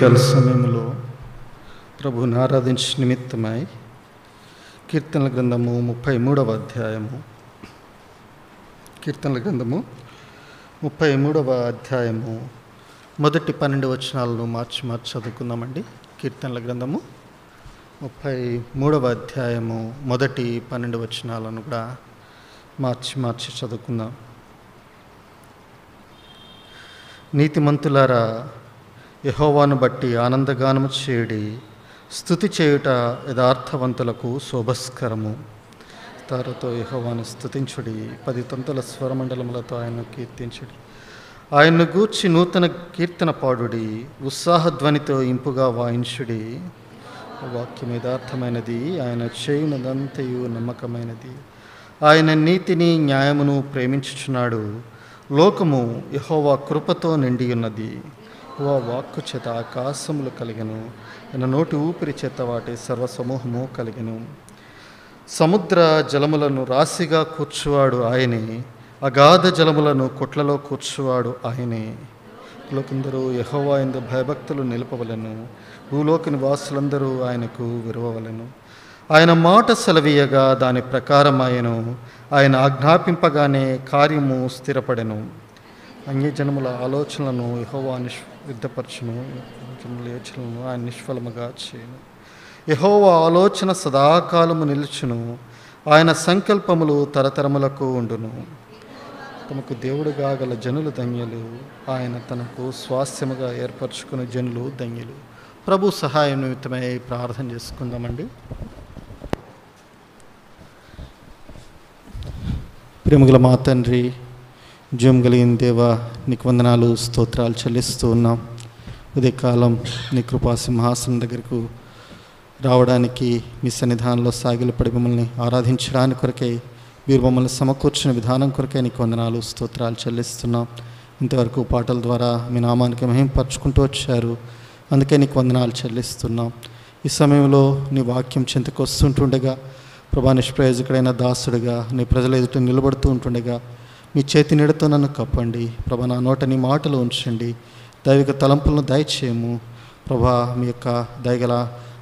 కాల సమయంలో ప్రభుని ఆరాధించి నిమిత్తమై కీర్తనల గ్రంథము ముప్పై మూడవ అధ్యాయము కీర్తనల గ్రంథము ముప్పై మూడవ అధ్యాయము మొదటి పన్నెండు వచనాలను మార్చి మార్చి చదువుకుందామండి కీర్తనల గ్రంథము ముప్పై మూడవ అధ్యాయము మొదటి పన్నెండు వచనాలను కూడా మార్చి మార్చి చదువుకుందాం నీతిమంతులారా యహోవాను బట్టి ఆనందగానము చేయడి స్థుతి చేయుట యథార్థవంతులకు శోభస్కరము తారతో యహోవాను స్థుతించుడి పది తంతుల స్వరమండలములతో ఆయన్ను కీర్తించుడి ఆయన్ను గూర్చి నూతన కీర్తన పాడుడి ఉత్సాహధ్వనితో ఇంపుగా వాయించుడి వాక్యం యథార్థమైనది ఆయన చేయునదంతయు నమ్మకమైనది ఆయన నీతిని న్యాయమును ప్రేమించుచున్నాడు లోకము యహోవా కృపతో నిండి ఉన్నది ఓ వాక్కు చేత ఆకాశములు కలిగను నా నోటి ఊపిరి చేత వాటి సర్వసమూహము కలిగను సముద్ర జలములను రాశిగా కూర్చువాడు ఆయనే అగాధ జలములను కొట్లలో కూర్చువాడు ఆయనే లోకందరూ యహోవా ఎందు భయభక్తులు నిలపవలను భూలోకిని వాసులందరూ ఆయనకు విరవలను ఆయన మాట సెలవీయగా దాని ప్రకారమాయను ఆయన ఆజ్ఞాపింపగానే కార్యము స్థిరపడెను అన్యజనముల ఆలోచనలను యహోవా నిష్ యుద్ధపరచను లేచలను ఆయన నిష్ఫలముగా చేయను యహోవ ఆలోచన సదాకాలము నిలుచును ఆయన సంకల్పములు తరతరములకు ఉండును తమకు దేవుడుగా గల జనులు ధన్యులు ఆయన తనకు స్వాస్థ్యముగా ఏర్పరచుకునే జనులు ధన్యులు ప్రభు సహాయం నిమిత్తమై ప్రార్థన చేసుకుందామండి ప్రేమగల మా తండ్రి జయం కలిగిన దేవా నీకు వందనాలు స్తోత్రాలు చెల్లిస్తూ ఉన్నాం ఉదయకాలం నీ కృపా సింహాసనం దగ్గరకు రావడానికి మీ సన్నిధానంలో సాగిలపడి మిమ్మల్ని ఆరాధించడానికి కొరకై మీరు మమ్మల్ని సమకూర్చిన విధానం కొరకై నీకు వందనాలు స్తోత్రాలు చెల్లిస్తున్నాం ఇంతవరకు పాటల ద్వారా మీ నామానికి మహింపరచుకుంటూ వచ్చారు అందుకే నీకు వందనాలు చెల్లిస్తున్నాం ఈ సమయంలో నీ వాక్యం చింతకు వస్తుంటుండగా ప్రభా నిష్ప్రయోజకుడైన దాసుడుగా నీ ప్రజల ఎదుట నిలబడుతూ ఉంటుండగా మీ చేతి నీడతో నన్ను కప్పండి ప్రభా నా నోటని మాటలు ఉంచండి దైవిక తలంపులను దయచేయము ప్రభా మీ యొక్క దయగల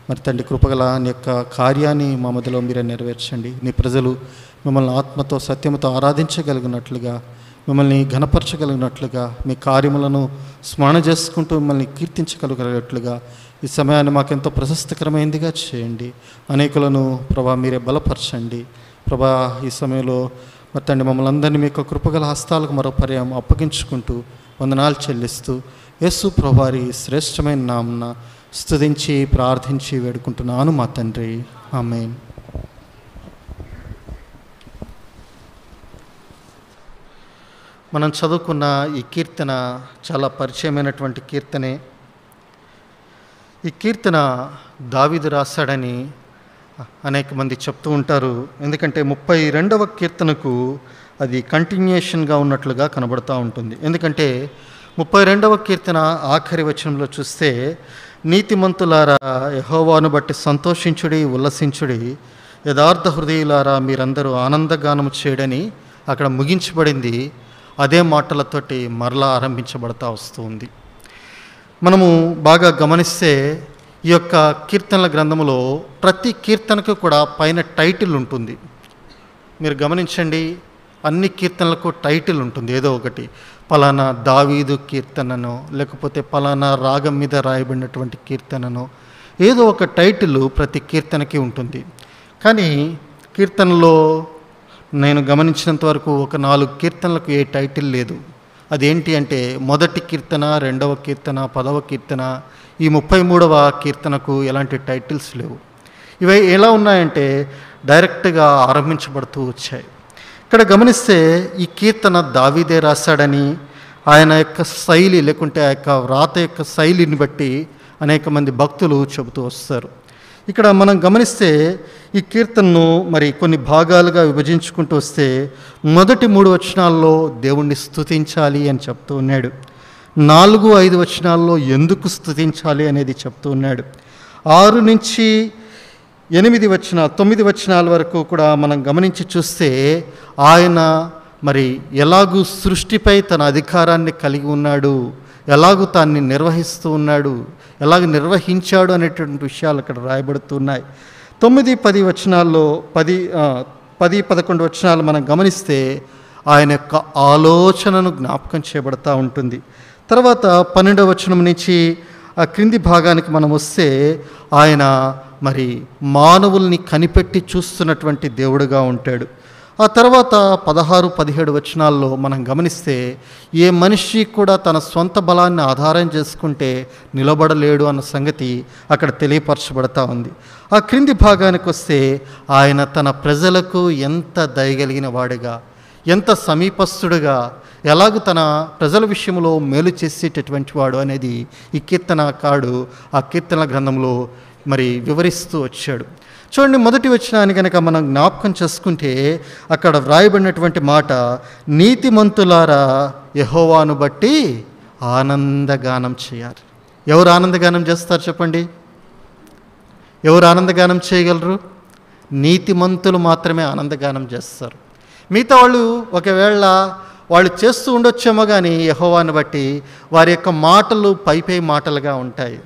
మరి తండ్రి కృపగల నీ యొక్క కార్యాన్ని మా మధ్యలో మీరే నెరవేర్చండి నీ ప్రజలు మిమ్మల్ని ఆత్మతో సత్యమతో ఆరాధించగలిగినట్లుగా మిమ్మల్ని ఘనపరచగలిగినట్లుగా మీ కార్యములను స్మరణ చేసుకుంటూ మిమ్మల్ని కీర్తించగలిగినట్లుగా ఈ సమయాన్ని మాకెంతో ప్రశస్తకరమైనదిగా చేయండి అనేకులను ప్రభా మీరే బలపరచండి ప్రభా ఈ సమయంలో మరి తండ్రి మమ్మల్ని అందరినీ మీ యొక్క కృపగల హస్తాలకు మరో పర్యాయం అప్పగించుకుంటూ వందనాలు చెల్లిస్తూ యేసు ప్రభారి శ్రేష్టమైన నామ్న స్థుతించి ప్రార్థించి వేడుకుంటున్నాను మా తండ్రి ఆమె మనం చదువుకున్న ఈ కీర్తన చాలా పరిచయమైనటువంటి కీర్తనే ఈ కీర్తన దావిదు రాశాడని అనేక మంది చెప్తూ ఉంటారు ఎందుకంటే ముప్పై రెండవ కీర్తనకు అది కంటిన్యూషన్గా ఉన్నట్లుగా కనబడుతూ ఉంటుంది ఎందుకంటే ముప్పై రెండవ కీర్తన ఆఖరి వచనంలో చూస్తే నీతిమంతులారా యహోవాను బట్టి సంతోషించుడి ఉల్లసించుడి యథార్థ హృదయులారా మీరందరూ ఆనందగానం చేయడని అక్కడ ముగించబడింది అదే మాటలతోటి మరలా ఆరంభించబడతా వస్తుంది మనము బాగా గమనిస్తే ఈ యొక్క కీర్తనల గ్రంథములో ప్రతి కీర్తనకు కూడా పైన టైటిల్ ఉంటుంది మీరు గమనించండి అన్ని కీర్తనలకు టైటిల్ ఉంటుంది ఏదో ఒకటి పలానా దావీదు కీర్తనను లేకపోతే పలానా రాగం మీద రాయబడినటువంటి కీర్తనను ఏదో ఒక టైటిల్ ప్రతి కీర్తనకి ఉంటుంది కానీ కీర్తనలో నేను గమనించినంత వరకు ఒక నాలుగు కీర్తనలకు ఏ టైటిల్ లేదు అదేంటి అంటే మొదటి కీర్తన రెండవ కీర్తన పదవ కీర్తన ఈ ముప్పై మూడవ కీర్తనకు ఎలాంటి టైటిల్స్ లేవు ఇవి ఎలా ఉన్నాయంటే డైరెక్ట్గా ఆరంభించబడుతూ వచ్చాయి ఇక్కడ గమనిస్తే ఈ కీర్తన దావీదే రాశాడని ఆయన యొక్క శైలి లేకుంటే ఆ యొక్క వ్రాత యొక్క శైలిని బట్టి అనేక మంది భక్తులు చెబుతూ వస్తారు ఇక్కడ మనం గమనిస్తే ఈ కీర్తనను మరి కొన్ని భాగాలుగా విభజించుకుంటూ వస్తే మొదటి మూడు వచనాల్లో దేవుణ్ణి స్థుతించాలి అని చెప్తూ ఉన్నాడు నాలుగు ఐదు వచనాల్లో ఎందుకు స్థుతించాలి అనేది చెప్తూ ఉన్నాడు ఆరు నుంచి ఎనిమిది వచ్చిన తొమ్మిది వచనాల వరకు కూడా మనం గమనించి చూస్తే ఆయన మరి ఎలాగూ సృష్టిపై తన అధికారాన్ని కలిగి ఉన్నాడు ఎలాగూ తాన్ని నిర్వహిస్తూ ఉన్నాడు ఎలాగ నిర్వహించాడు అనేటువంటి విషయాలు అక్కడ రాయబడుతున్నాయి తొమ్మిది పది వచనాల్లో పది పది పదకొండు వచనాలు మనం గమనిస్తే ఆయన యొక్క ఆలోచనను జ్ఞాపకం చేయబడతా ఉంటుంది తర్వాత పన్నెండవ వచనం నుంచి ఆ క్రింది భాగానికి మనం వస్తే ఆయన మరి మానవుల్ని కనిపెట్టి చూస్తున్నటువంటి దేవుడుగా ఉంటాడు ఆ తర్వాత పదహారు పదిహేడు వచనాల్లో మనం గమనిస్తే ఏ మనిషి కూడా తన సొంత బలాన్ని ఆధారం చేసుకుంటే నిలబడలేడు అన్న సంగతి అక్కడ తెలియపరచబడతా ఉంది ఆ క్రింది భాగానికి వస్తే ఆయన తన ప్రజలకు ఎంత దయగలిగిన వాడుగా ఎంత సమీపస్థుడుగా ఎలాగ తన ప్రజల విషయంలో మేలు చేసేటటువంటి వాడు అనేది ఈ కీర్తనకారుడు ఆ కీర్తన గ్రంథంలో మరి వివరిస్తూ వచ్చాడు చూడండి మొదటి వచ్చినాన్ని కనుక మనం జ్ఞాపకం చేసుకుంటే అక్కడ వ్రాయబడినటువంటి మాట నీతిమంతులారా యహోవాను బట్టి ఆనందగానం చేయాలి ఎవరు ఆనందగానం చేస్తారు చెప్పండి ఎవరు ఆనందగానం చేయగలరు నీతిమంతులు మాత్రమే ఆనందగానం చేస్తారు మిగతా వాళ్ళు ఒకవేళ వాళ్ళు చేస్తూ ఉండొచ్చేమో కానీ యహోవాను బట్టి వారి యొక్క మాటలు పైపై మాటలుగా ఉంటాయి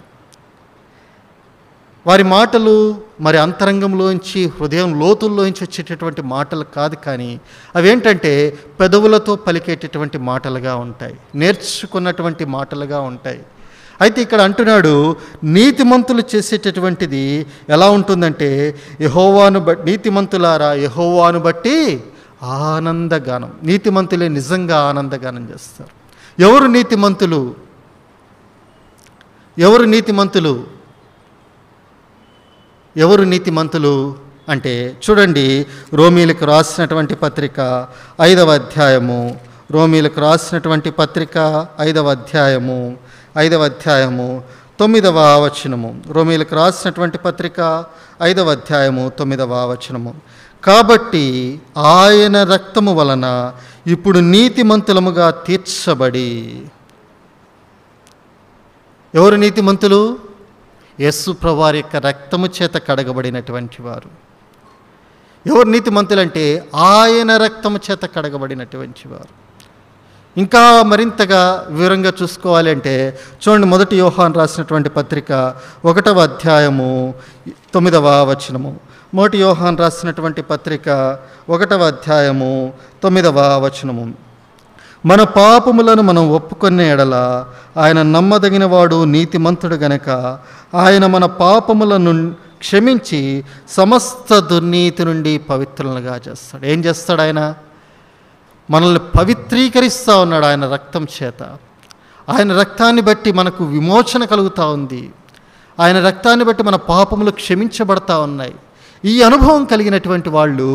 వారి మాటలు మరి అంతరంగంలోంచి హృదయం లోతుల్లోంచి వచ్చేటటువంటి మాటలు కాదు కానీ అవేంటంటే పెదవులతో పలికేటటువంటి మాటలుగా ఉంటాయి నేర్చుకున్నటువంటి మాటలుగా ఉంటాయి అయితే ఇక్కడ అంటున్నాడు నీతిమంతులు చేసేటటువంటిది ఎలా ఉంటుందంటే యహోవాను బట్టి నీతిమంతులారా యహోవాను బట్టి ఆనందగానం నీతిమంతులే నిజంగా ఆనందగానం చేస్తారు ఎవరు నీతిమంతులు ఎవరు నీతిమంతులు ఎవరు నీతిమంతులు అంటే చూడండి రోమీలకు రాసినటువంటి పత్రిక ఐదవ అధ్యాయము రోమీలకు రాసినటువంటి పత్రిక ఐదవ అధ్యాయము ఐదవ అధ్యాయము తొమ్మిదవ వచనము రోమీలకు రాసినటువంటి పత్రిక ఐదవ అధ్యాయము తొమ్మిదవ వచనము కాబట్టి ఆయన రక్తము వలన ఇప్పుడు నీతిమంతులముగా తీర్చబడి ఎవరు నీతిమంతులు యస్సు ప్రవారి యొక్క రక్తము చేత కడగబడినటువంటి వారు ఎవరు నీతిమంతులంటే ఆయన రక్తము చేత కడగబడినటువంటి వారు ఇంకా మరింతగా వివరంగా చూసుకోవాలి అంటే చూడండి మొదటి యోహాన్ రాసినటువంటి పత్రిక ఒకటవ అధ్యాయము తొమ్మిదవ వచనము మొదటి యోహాన్ రాసినటువంటి పత్రిక ఒకటవ అధ్యాయము తొమ్మిదవ వచనము మన పాపములను మనం ఒప్పుకునే ఎడల ఆయన నమ్మదగినవాడు నీతిమంతుడు గనక ఆయన మన పాపములను క్షమించి సమస్త దుర్నీతి నుండి పవిత్రులుగా చేస్తాడు ఏం చేస్తాడు ఆయన మనల్ని పవిత్రీకరిస్తూ ఉన్నాడు ఆయన రక్తం చేత ఆయన రక్తాన్ని బట్టి మనకు విమోచన కలుగుతూ ఉంది ఆయన రక్తాన్ని బట్టి మన పాపములు క్షమించబడతా ఉన్నాయి ఈ అనుభవం కలిగినటువంటి వాళ్ళు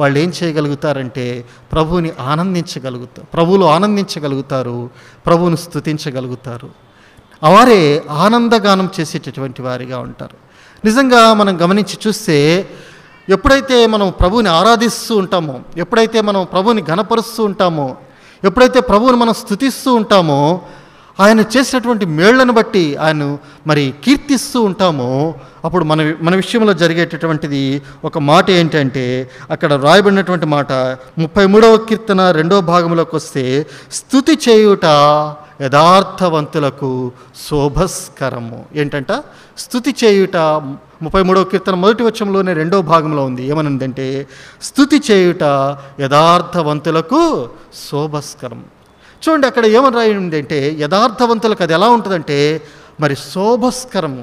వాళ్ళు ఏం చేయగలుగుతారంటే ప్రభువుని ఆనందించగలుగుతారు ప్రభువులు ఆనందించగలుగుతారు ప్రభువును స్థుతించగలుగుతారు వారే ఆనందగానం చేసేటటువంటి వారిగా ఉంటారు నిజంగా మనం గమనించి చూస్తే ఎప్పుడైతే మనం ప్రభువుని ఆరాధిస్తూ ఉంటామో ఎప్పుడైతే మనం ప్రభువుని గణపరుస్తూ ఉంటామో ఎప్పుడైతే ప్రభువుని మనం స్థుతిస్తూ ఉంటామో ఆయన చేసినటువంటి మేళ్లను బట్టి ఆయన మరి కీర్తిస్తూ ఉంటామో అప్పుడు మన మన విషయంలో జరిగేటటువంటిది ఒక మాట ఏంటంటే అక్కడ రాయబడినటువంటి మాట ముప్పై మూడవ కీర్తన రెండవ భాగంలోకి వస్తే స్థుతి చేయుట యథార్థవంతులకు శోభస్కరము ఏంటంట స్థుతి చేయుట ముప్పై మూడవ కీర్తన మొదటి వచ్చంలోనే రెండో భాగంలో ఉంది ఏమనిందంటే స్థుతి చేయుట యథార్థవంతులకు శోభస్కరం చూడండి అక్కడ ఏమని రాయింది అంటే యథార్థవంతులకు అది ఎలా ఉంటుందంటే మరి శోభస్కరము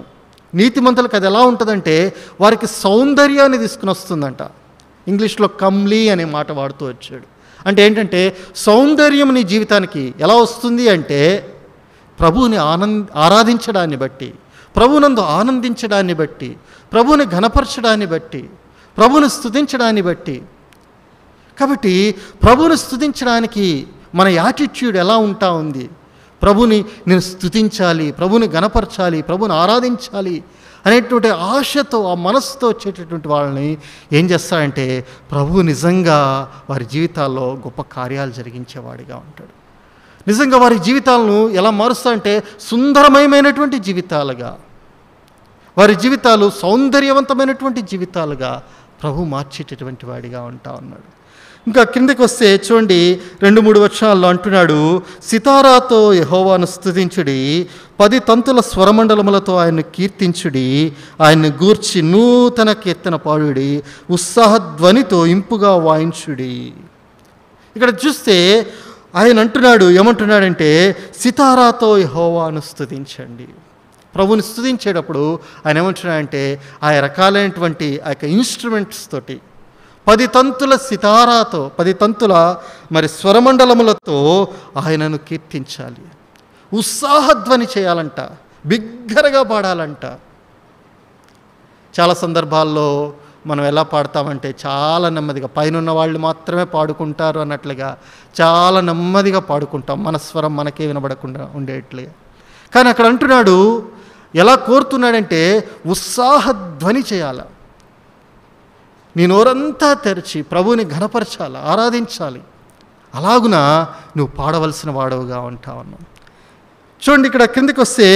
నీతిమంతులకు అది ఎలా ఉంటుందంటే వారికి సౌందర్యాన్ని తీసుకుని వస్తుందంట ఇంగ్లీష్లో కమ్లీ అనే మాట వాడుతూ వచ్చాడు అంటే ఏంటంటే సౌందర్యం నీ జీవితానికి ఎలా వస్తుంది అంటే ప్రభువుని ఆనంద ఆరాధించడాన్ని బట్టి ప్రభునందు ఆనందించడాన్ని బట్టి ప్రభుని ఘనపరచడాన్ని బట్టి ప్రభువుని స్థుతించడాన్ని బట్టి కాబట్టి ప్రభుని స్థుతించడానికి మన యాటిట్యూడ్ ఎలా ఉంటా ఉంది ప్రభుని నేను స్థుతించాలి ప్రభుని గనపరచాలి ప్రభుని ఆరాధించాలి అనేటువంటి ఆశతో ఆ మనస్సుతో వచ్చేటటువంటి వాళ్ళని ఏం చేస్తాడంటే ప్రభు నిజంగా వారి జీవితాల్లో గొప్ప కార్యాలు జరిగించేవాడిగా ఉంటాడు నిజంగా వారి జీవితాలను ఎలా మారుస్తాడంటే సుందరమయమైనటువంటి జీవితాలుగా వారి జీవితాలు సౌందర్యవంతమైనటువంటి జీవితాలుగా ప్రభు మార్చేటటువంటి వాడిగా ఉంటా ఉన్నాడు ఇంకా కిందకి వస్తే చూడండి రెండు మూడు వర్షాల్లో అంటున్నాడు సితారాతో యహోవాను స్థుతించుడి పది తంతుల స్వరమండలములతో ఆయన్ను కీర్తించుడి ఆయన్ను గూర్చి నూతన కీర్తన పాడుడి ఉత్సాహధ్వనితో ఇంపుగా వాయించుడి ఇక్కడ చూస్తే ఆయన అంటున్నాడు ఏమంటున్నాడంటే సితారాతో యహోవాను స్థుతించండి ప్రభుని స్థుతించేటప్పుడు ఆయన ఏమంటున్నాడంటే ఆ రకాలైనటువంటి ఆ యొక్క ఇన్స్ట్రుమెంట్స్ తోటి పది తంతుల సితారాతో పది తంతుల మరి స్వరమండలములతో ఆయనను కీర్తించాలి ఉత్సాహధ్వని చేయాలంట బిగ్గరగా పాడాలంట చాలా సందర్భాల్లో మనం ఎలా పాడతామంటే చాలా నెమ్మదిగా పైన వాళ్ళు మాత్రమే పాడుకుంటారు అన్నట్లుగా చాలా నెమ్మదిగా పాడుకుంటాం మన స్వరం మనకే వినబడకుండా ఉండేట్లుగా కానీ అక్కడ అంటున్నాడు ఎలా కోరుతున్నాడంటే ఉత్సాహధ్వని చేయాలి నీ నోరంతా తెరిచి ప్రభువుని ఘనపరచాలి ఆరాధించాలి అలాగున నువ్వు పాడవలసిన వాడవుగా ఉంటావన్నావు చూడండి ఇక్కడ కిందకి వస్తే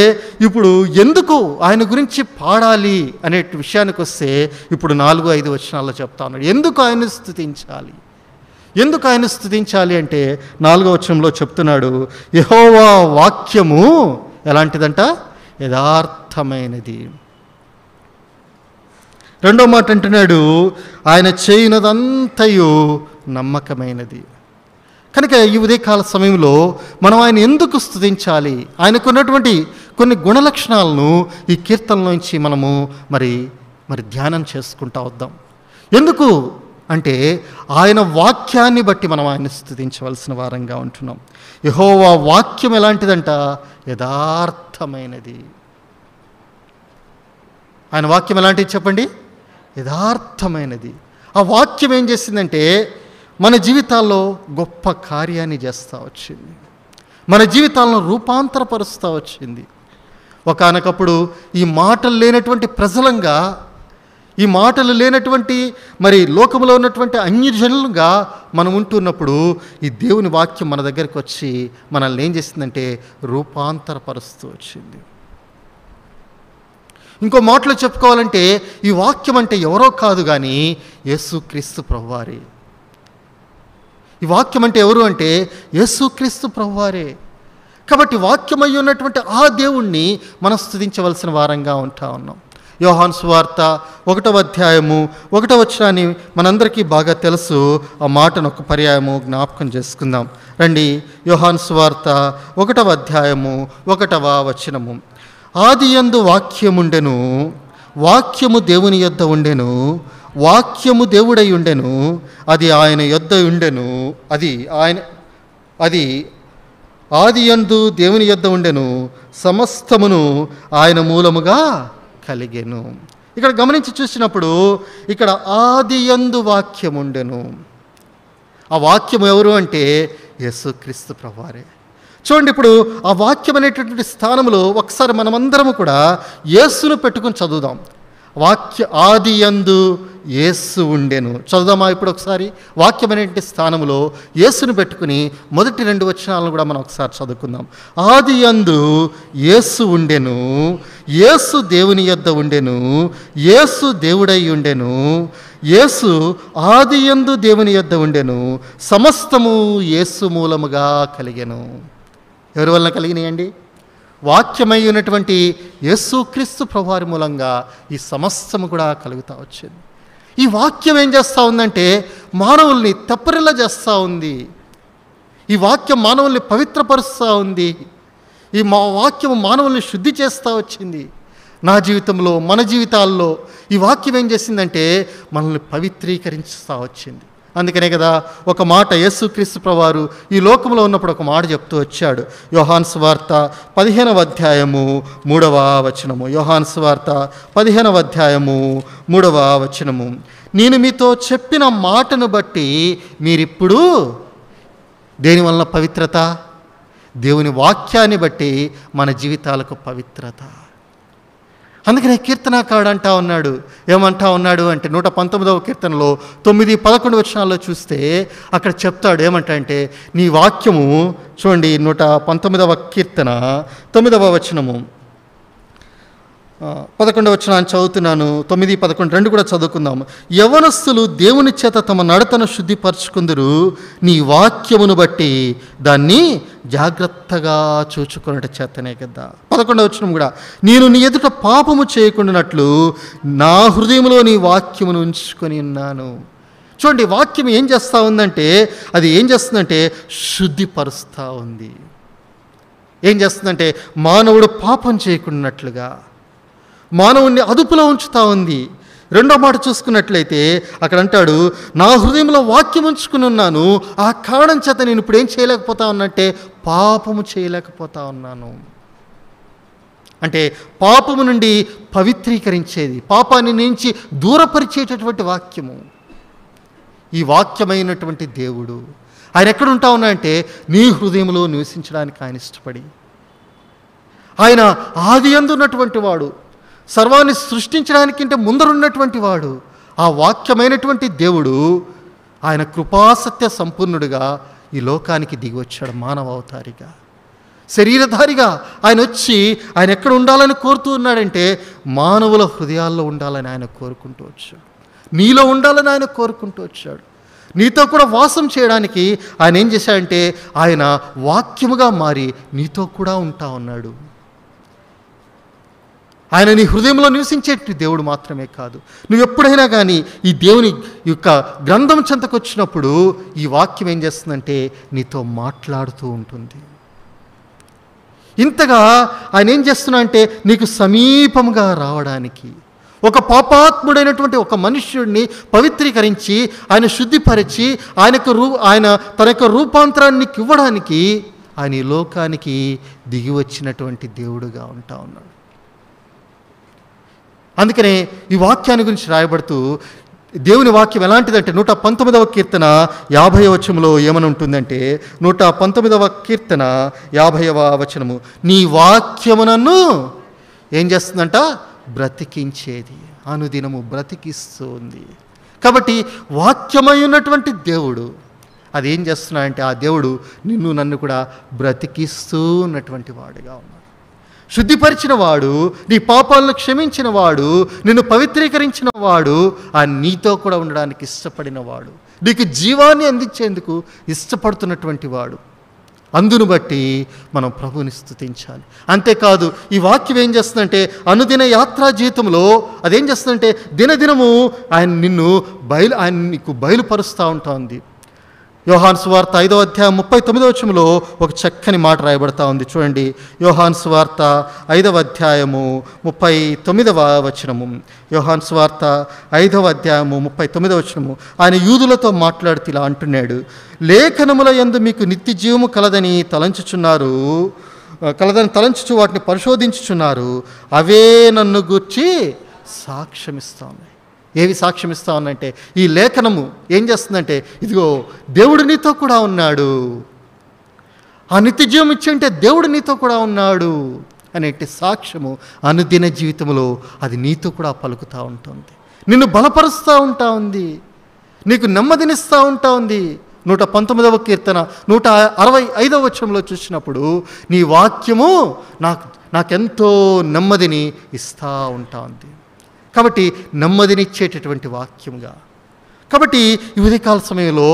ఇప్పుడు ఎందుకు ఆయన గురించి పాడాలి అనే విషయానికి వస్తే ఇప్పుడు నాలుగు ఐదు వచనాల్లో చెప్తా ఉన్నాడు ఎందుకు ఆయన స్థుతించాలి ఎందుకు ఆయన స్థుతించాలి అంటే నాలుగో వచనంలో చెప్తున్నాడు యహోవా వాక్యము ఎలాంటిదంట యథార్థమైనది రెండో మాట అంటున్నాడు ఆయన చేయనదంతయు నమ్మకమైనది కనుక ఈ ఉదయకాల సమయంలో మనం ఆయన ఎందుకు స్థుతించాలి ఆయనకు ఉన్నటువంటి కొన్ని గుణలక్షణాలను ఈ కీర్తనలోంచి మనము మరి మరి ధ్యానం చేసుకుంటా వద్దాం ఎందుకు అంటే ఆయన వాక్యాన్ని బట్టి మనం ఆయన స్థుతించవలసిన వారంగా ఉంటున్నాం యహోవా వాక్యం ఎలాంటిదంట యథార్థమైనది ఆయన వాక్యం ఎలాంటిది చెప్పండి యథార్థమైనది ఆ వాక్యం ఏం చేసిందంటే మన జీవితాల్లో గొప్ప కార్యాన్ని చేస్తూ వచ్చింది మన జీవితాలను రూపాంతరపరుస్తూ వచ్చింది ఒకనకప్పుడు ఈ మాటలు లేనటువంటి ప్రజలంగా ఈ మాటలు లేనటువంటి మరి లోకంలో ఉన్నటువంటి అన్యజనులుగా మనం ఉంటున్నప్పుడు ఈ దేవుని వాక్యం మన దగ్గరికి వచ్చి మనల్ని ఏం చేసిందంటే రూపాంతరపరుస్తూ వచ్చింది ఇంకో మాటలో చెప్పుకోవాలంటే ఈ వాక్యం అంటే ఎవరో కాదు కానీ క్రీస్తు ప్రభువారే ఈ వాక్యం అంటే ఎవరు అంటే యేసుక్రీస్తు ప్రభువారే కాబట్టి వాక్యమై ఉన్నటువంటి ఆ దేవుణ్ణి మనం స్థుతించవలసిన వారంగా ఉంటా ఉన్నాం యోహాన్ సువార్త ఒకటవ అధ్యాయము ఒకటవ వచ్చినాన్ని మనందరికీ బాగా తెలుసు ఆ మాటను ఒక పర్యాయము జ్ఞాపకం చేసుకుందాం రండి యోహాన్ సువార్త ఒకటవ అధ్యాయము ఒకటవ వచనము ఆదియందు వాక్యముండెను వాక్యము దేవుని యొద్ద ఉండెను వాక్యము దేవుడై ఉండెను అది ఆయన యొద్ద ఉండెను అది ఆయన అది ఆదియందు దేవుని యొద్ద ఉండెను సమస్తమును ఆయన మూలముగా కలిగెను ఇక్కడ గమనించి చూసినప్పుడు ఇక్కడ ఆదియందు వాక్యం ఉండెను ఆ వాక్యం ఎవరు అంటే యేసుక్రీస్తు ప్రభువారే చూడండి ఇప్పుడు ఆ వాక్యం అనేటటువంటి స్థానంలో ఒకసారి మనమందరము కూడా యేసును పెట్టుకుని చదువుదాం వాక్య ఆది అందు యేసు ఉండెను చదుదామా ఇప్పుడు ఒకసారి వాక్యమైనటువంటి స్థానంలో యేసును పెట్టుకుని మొదటి రెండు వచనాలను కూడా మనం ఒకసారి చదువుకుందాం ఆది అందు యేసు ఉండెను యేసు దేవుని యొద్ద ఉండెను యేసు దేవుడై ఉండెను యేసు ఆది అందు దేవుని యొద్ద ఉండెను సమస్తము యేసు మూలముగా కలిగెను ఎవరి వలన కలిగినాయండి వాక్యమై ఉన్నటువంటి యేసుక్రీస్తు ప్రభువారి మూలంగా ఈ సమస్తము కూడా కలుగుతూ వచ్చింది ఈ వాక్యం ఏం చేస్తూ ఉందంటే మానవుల్ని తప్పరిలా చేస్తూ ఉంది ఈ వాక్యం మానవుల్ని పవిత్రపరుస్తూ ఉంది ఈ మా వాక్యం మానవుల్ని శుద్ధి చేస్తూ వచ్చింది నా జీవితంలో మన జీవితాల్లో ఈ వాక్యం ఏం చేసిందంటే మనల్ని పవిత్రీకరించుతూ వచ్చింది అందుకనే కదా ఒక మాట క్రీస్తు ప్రవారు ఈ లోకంలో ఉన్నప్పుడు ఒక మాట చెప్తూ వచ్చాడు యోహాన్స్ వార్త పదిహేనవ అధ్యాయము మూడవ వచనము యోహాన్స్ వార్త పదిహేనవ అధ్యాయము మూడవ వచనము నేను మీతో చెప్పిన మాటను బట్టి మీరిప్పుడు దేనివల్ల పవిత్రత దేవుని వాక్యాన్ని బట్టి మన జీవితాలకు పవిత్రత అందుకనే కీర్తనాకాడు అంటా ఉన్నాడు ఏమంటా ఉన్నాడు అంటే నూట పంతొమ్మిదవ కీర్తనలో తొమ్మిది పదకొండు వచనాల్లో చూస్తే అక్కడ చెప్తాడు ఏమంటా అంటే నీ వాక్యము చూడండి నూట పంతొమ్మిదవ కీర్తన తొమ్మిదవ వచనము పదకొండవ వచనాన్ని చదువుతున్నాను తొమ్మిది పదకొండు రెండు కూడా చదువుకుందాము యవనస్తులు దేవుని చేత తమ నడతను శుద్ధిపరచుకుందరు నీ వాక్యమును బట్టి దాన్ని జాగ్రత్తగా చూచుకున్నట చేతనే కదా పదకొండవ వచనం కూడా నేను నీ ఎదుట పాపము చేయకుండానట్లు నా హృదయంలో నీ వాక్యమును ఉంచుకొని ఉన్నాను చూడండి వాక్యం ఏం చేస్తూ ఉందంటే అది ఏం చేస్తుందంటే శుద్ధిపరుస్తూ ఉంది ఏం చేస్తుందంటే మానవుడు పాపం చేయకుండానట్లుగా మానవుణ్ణి అదుపులో ఉంచుతా ఉంది రెండో మాట చూసుకున్నట్లయితే అక్కడ అంటాడు నా హృదయంలో వాక్యం ఉంచుకుని ఉన్నాను ఆ కారణం చేత నేను ఇప్పుడు ఏం చేయలేకపోతా ఉన్నట్టే పాపము చేయలేకపోతా ఉన్నాను అంటే పాపము నుండి పవిత్రీకరించేది పాపాన్ని నుంచి దూరపరిచేటటువంటి వాక్యము ఈ వాక్యమైనటువంటి దేవుడు ఆయన ఎక్కడ ఉంటా ఉన్నాయంటే నీ హృదయంలో నివసించడానికి ఆయన ఇష్టపడి ఆయన ఆది ఉన్నటువంటి వాడు సర్వాన్ని సృష్టించడానికంటే ముందరున్నటువంటి వాడు ఆ వాక్యమైనటువంటి దేవుడు ఆయన కృపాసత్య సంపూర్ణుడిగా ఈ లోకానికి దిగి వచ్చాడు మానవ అవతారిగా శరీరధారిగా ఆయన వచ్చి ఆయన ఎక్కడ ఉండాలని కోరుతూ ఉన్నాడంటే మానవుల హృదయాల్లో ఉండాలని ఆయన కోరుకుంటూ వచ్చాడు నీలో ఉండాలని ఆయన కోరుకుంటూ వచ్చాడు నీతో కూడా వాసం చేయడానికి ఆయన ఏం చేశాడంటే ఆయన వాక్యముగా మారి నీతో కూడా ఉంటా ఉన్నాడు ఆయన నీ హృదయంలో నివసించేటి దేవుడు మాత్రమే కాదు నువ్వు ఎప్పుడైనా కానీ ఈ దేవుని యొక్క గ్రంథం చెంతకొచ్చినప్పుడు ఈ వాక్యం ఏం చేస్తుందంటే నీతో మాట్లాడుతూ ఉంటుంది ఇంతగా ఆయన ఏం చేస్తున్నా అంటే నీకు సమీపంగా రావడానికి ఒక పాపాత్ముడైనటువంటి ఒక మనుష్యుడిని పవిత్రీకరించి ఆయన శుద్ధిపరిచి ఆయనకు రూ ఆయన తన యొక్క రూపాంతరాన్ని ఇవ్వడానికి ఆయన ఈ లోకానికి దిగి వచ్చినటువంటి దేవుడుగా ఉంటా ఉన్నాడు అందుకనే ఈ వాక్యాన్ని గురించి రాయబడుతూ దేవుని వాక్యం ఎలాంటిదంటే నూట పంతొమ్మిదవ కీర్తన యాభై వచనంలో ఏమని ఉంటుందంటే నూట పంతొమ్మిదవ కీర్తన యాభైవ వచనము నీ వాక్యమునను ఏం చేస్తుందంట బ్రతికించేది అనుదినము బ్రతికిస్తుంది కాబట్టి వాక్యమై ఉన్నటువంటి దేవుడు ఏం చేస్తున్నాడంటే ఆ దేవుడు నిన్ను నన్ను కూడా బ్రతికిస్తూ ఉన్నటువంటి వాడుగా ఉన్నాడు శుద్ధిపరిచిన వాడు నీ పాపాలను క్షమించిన వాడు నిన్ను పవిత్రీకరించిన వాడు ఆ నీతో కూడా ఉండడానికి ఇష్టపడిన వాడు నీకు జీవాన్ని అందించేందుకు ఇష్టపడుతున్నటువంటి వాడు అందును బట్టి మనం ప్రభుని స్థుతించాలి అంతేకాదు ఈ వాక్యం ఏం చేస్తుందంటే అనుదిన యాత్రా జీవితంలో అదేం చేస్తుందంటే దినదినము ఆయన నిన్ను బయలు ఆయన నీకు బయలుపరుస్తూ ఉంటుంది యోహాన్ వార్త ఐదో అధ్యాయం ముప్పై తొమ్మిదో వచ్చంలో ఒక చక్కని మాట రాయబడతా ఉంది చూడండి యోహాన్ స్వార్త ఐదవ అధ్యాయము ముప్పై తొమ్మిదవ వచనము యోహాన్ వార్త ఐదవ అధ్యాయము ముప్పై తొమ్మిదవ వచనము ఆయన యూదులతో మాట్లాడుతూ ఇలా అంటున్నాడు లేఖనముల ఎందు మీకు నిత్య జీవము కలదని తలంచుచున్నారు కలదని తలంచుచు వాటిని పరిశోధించుచున్నారు అవే నన్ను గూర్చి సాక్ష్యమిస్తాను ఏవి సాక్ష్యం ఇస్తా ఉన్నాయంటే ఈ లేఖనము ఏం చేస్తుందంటే ఇదిగో దేవుడు నీతో కూడా ఉన్నాడు ఆ జీవం ఇచ్చింటే దేవుడు నీతో కూడా ఉన్నాడు అనేటి సాక్ష్యము అనుదిన జీవితంలో అది నీతో కూడా పలుకుతూ ఉంటుంది నిన్ను బలపరుస్తూ ఉంటా ఉంది నీకు నెమ్మదినిస్తూ ఉంటా ఉంది నూట పంతొమ్మిదవ కీర్తన నూట అరవై ఐదవ వచ్చంలో చూసినప్పుడు నీ వాక్యము నాకు నాకెంతో నెమ్మదిని ఇస్తూ ఉంటా ఉంది కాబట్టి నెమ్మదినిచ్చేటటువంటి వాక్యంగా కాబట్టి ఈ ఉదయకాల సమయంలో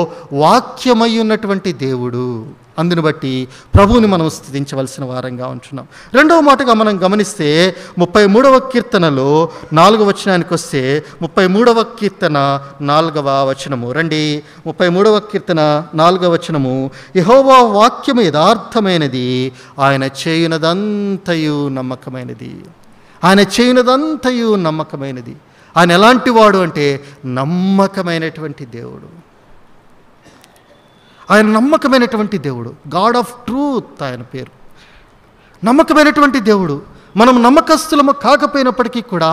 వాక్యమై ఉన్నటువంటి దేవుడు అందును బట్టి ప్రభువుని మనం స్థితించవలసిన వారంగా ఉంటున్నాం రెండవ మాటగా మనం గమనిస్తే ముప్పై మూడవ కీర్తనలో నాలుగవ వచనానికి వస్తే ముప్పై మూడవ కీర్తన నాలుగవ వచనము రండి ముప్పై మూడవ కీర్తన నాలుగవ వచనము యహోవా వాక్యము యథార్థమైనది ఆయన చేయునదంతయు నమ్మకమైనది ఆయన చేయనదంతయు నమ్మకమైనది ఆయన ఎలాంటి వాడు అంటే నమ్మకమైనటువంటి దేవుడు ఆయన నమ్మకమైనటువంటి దేవుడు గాడ్ ఆఫ్ ట్రూత్ ఆయన పేరు నమ్మకమైనటువంటి దేవుడు మనం నమ్మకస్తులము కాకపోయినప్పటికీ కూడా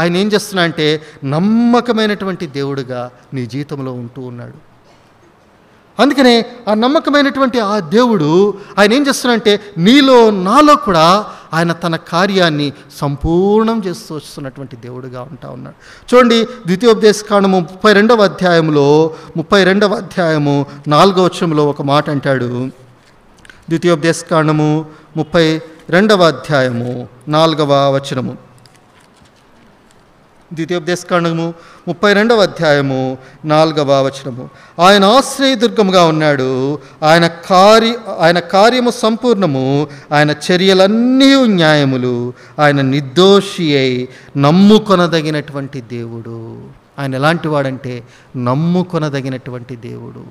ఆయన ఏం చేస్తున్నా అంటే నమ్మకమైనటువంటి దేవుడుగా నీ జీవితంలో ఉంటూ ఉన్నాడు అందుకనే ఆ నమ్మకమైనటువంటి ఆ దేవుడు ఆయన ఏం చేస్తున్నాడంటే నీలో నాలో కూడా ఆయన తన కార్యాన్ని సంపూర్ణం చేస్తూ వస్తున్నటువంటి దేవుడుగా ఉంటా ఉన్నాడు చూడండి ద్వితీయోపదేశకాండము ముప్పై రెండవ అధ్యాయంలో ముప్పై రెండవ అధ్యాయము నాలుగవ వచ్చంలో ఒక మాట అంటాడు ద్వితీయోపదేశకాండము ముప్పై రెండవ అధ్యాయము నాలుగవ వచనము ద్వితీయోపదేశకాండము ముప్పై రెండవ అధ్యాయము నాలుగవ వచనము ఆయన ఆశ్రయదుర్గముగా ఉన్నాడు ఆయన కార్య ఆయన కార్యము సంపూర్ణము ఆయన చర్యలన్నీ న్యాయములు ఆయన నిర్దోషి అయి నమ్ముకొనదగినటువంటి దేవుడు ఆయన ఎలాంటి వాడంటే నమ్ముకొనదగినటువంటి దేవుడు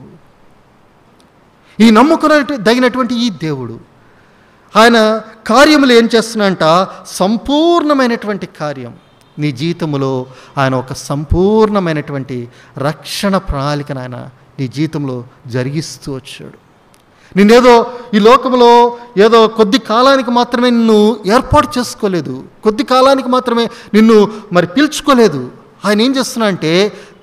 ఈ నమ్ముకొన దగినటువంటి ఈ దేవుడు ఆయన కార్యములు ఏం చేస్తున్నంట సంపూర్ణమైనటువంటి కార్యం నీ జీవితంలో ఆయన ఒక సంపూర్ణమైనటువంటి రక్షణ ప్రణాళికను ఆయన నీ జీవితంలో జరిగిస్తూ వచ్చాడు నిన్నేదో ఈ లోకంలో ఏదో కొద్ది కాలానికి మాత్రమే నిన్ను ఏర్పాటు చేసుకోలేదు కొద్ది కాలానికి మాత్రమే నిన్ను మరి పిలుచుకోలేదు ఆయన ఏం చేస్తున్నా అంటే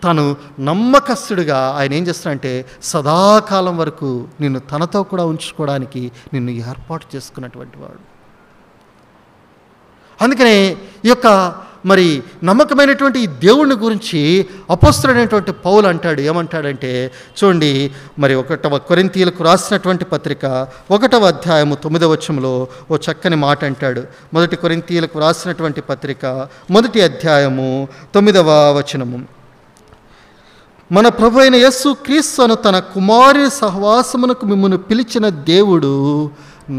తను నమ్మకస్తుడిగా ఆయన ఏం చేస్తున్నా అంటే సదాకాలం వరకు నిన్ను తనతో కూడా ఉంచుకోవడానికి నిన్ను ఏర్పాటు చేసుకున్నటువంటి వాడు అందుకనే ఈ యొక్క మరి నమ్మకమైనటువంటి ఈ గురించి అపోస్తుడైనటువంటి పౌలు అంటాడు ఏమంటాడంటే చూడండి మరి ఒకటవ కొరింతీలకు రాసినటువంటి పత్రిక ఒకటవ అధ్యాయము తొమ్మిదవ వచ్చంలో ఓ చక్కని మాట అంటాడు మొదటి కొరింతీలకు రాసినటువంటి పత్రిక మొదటి అధ్యాయము తొమ్మిదవ వచనము మన ప్రభు అయిన యస్సు క్రీస్తును తన కుమారి సహవాసమునకు మిమ్మల్ని పిలిచిన దేవుడు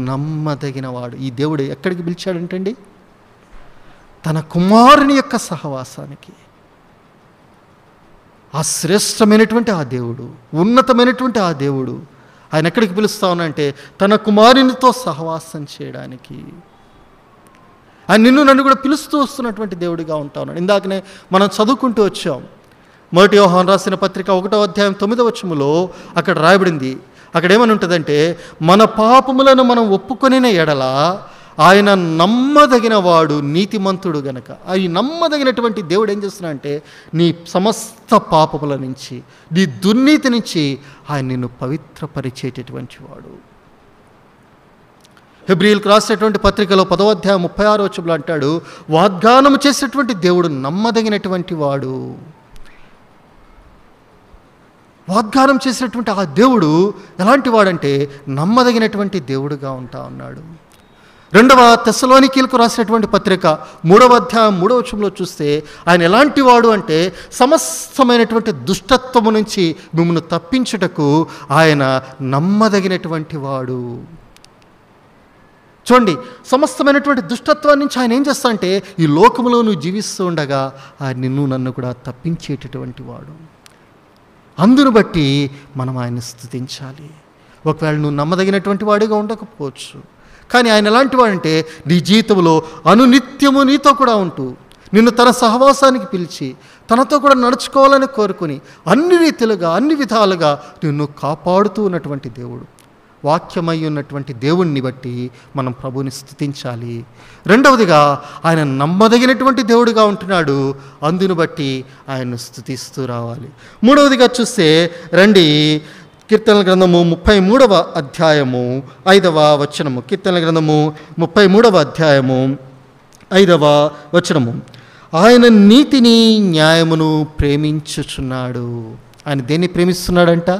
నమ్మదగినవాడు ఈ దేవుడు ఎక్కడికి పిలిచాడంటండి తన కుమారుని యొక్క సహవాసానికి ఆ శ్రేష్టమైనటువంటి ఆ దేవుడు ఉన్నతమైనటువంటి ఆ దేవుడు ఆయన ఎక్కడికి పిలుస్తావునంటే తన కుమారునితో సహవాసం చేయడానికి ఆయన నిన్ను నన్ను కూడా పిలుస్తూ వస్తున్నటువంటి దేవుడిగా ఉంటా ఉన్నాడు ఇందాకనే మనం చదువుకుంటూ వచ్చాం మొదటి వ్యవహారం రాసిన పత్రిక ఒకటో అధ్యాయం తొమ్మిదో వచ్చములో అక్కడ రాయబడింది అక్కడ ఏమని ఉంటుందంటే మన పాపములను మనం ఒప్పుకొనిన ఎడల ఆయన నమ్మదగిన వాడు నీతిమంతుడు గనక అవి నమ్మదగినటువంటి దేవుడు ఏం చేస్తున్నా అంటే నీ సమస్త పాపముల నుంచి నీ దుర్నీతి నుంచి ఆయన నిన్ను పవిత్రపరిచేటటువంటి వాడు హెబ్రియల్కి రాసినటువంటి పత్రికలో పదవాధ్యాయం ముప్పై ఆరు వచ్చంలో అంటాడు వాగ్దానం చేసినటువంటి దేవుడు నమ్మదగినటువంటి వాడు వాగ్దానం చేసినటువంటి ఆ దేవుడు ఎలాంటి వాడంటే నమ్మదగినటువంటి దేవుడుగా ఉంటా ఉన్నాడు రెండవ తెస్సలోనికీలకు రాసినటువంటి పత్రిక మూడవ అధ్యాయం మూడవ వచనంలో చూస్తే ఆయన ఎలాంటి వాడు అంటే సమస్తమైనటువంటి దుష్టత్వము నుంచి మిమ్మల్ని తప్పించుటకు ఆయన నమ్మదగినటువంటి వాడు చూడండి సమస్తమైనటువంటి దుష్టత్వాన్ని నుంచి ఆయన ఏం అంటే ఈ లోకంలో నువ్వు జీవిస్తూ ఉండగా ఆయన నిన్ను నన్ను కూడా తప్పించేటటువంటి వాడు అందును బట్టి మనం ఆయన్ని స్థుతించాలి ఒకవేళ నువ్వు నమ్మదగినటువంటి వాడిగా ఉండకపోవచ్చు కానీ ఆయన ఎలాంటి వాడంటే నీ జీవితంలో అనునిత్యము నీతో కూడా ఉంటూ నిన్ను తన సహవాసానికి పిలిచి తనతో కూడా నడుచుకోవాలని కోరుకుని అన్ని రీతిలుగా అన్ని విధాలుగా నిన్ను కాపాడుతూ ఉన్నటువంటి దేవుడు వాక్యమై ఉన్నటువంటి దేవుణ్ణి బట్టి మనం ప్రభుని స్థుతించాలి రెండవదిగా ఆయన నమ్మదగినటువంటి దేవుడిగా ఉంటున్నాడు అందును బట్టి ఆయన్ను స్థుతిస్తూ రావాలి మూడవదిగా చూస్తే రండి కీర్తన గ్రంథము ముప్పై మూడవ అధ్యాయము ఐదవ వచనము కీర్తన గ్రంథము ముప్పై మూడవ అధ్యాయము ఐదవ వచనము ఆయన నీతిని న్యాయమును ప్రేమించుచున్నాడు ఆయన దేన్ని ప్రేమిస్తున్నాడంట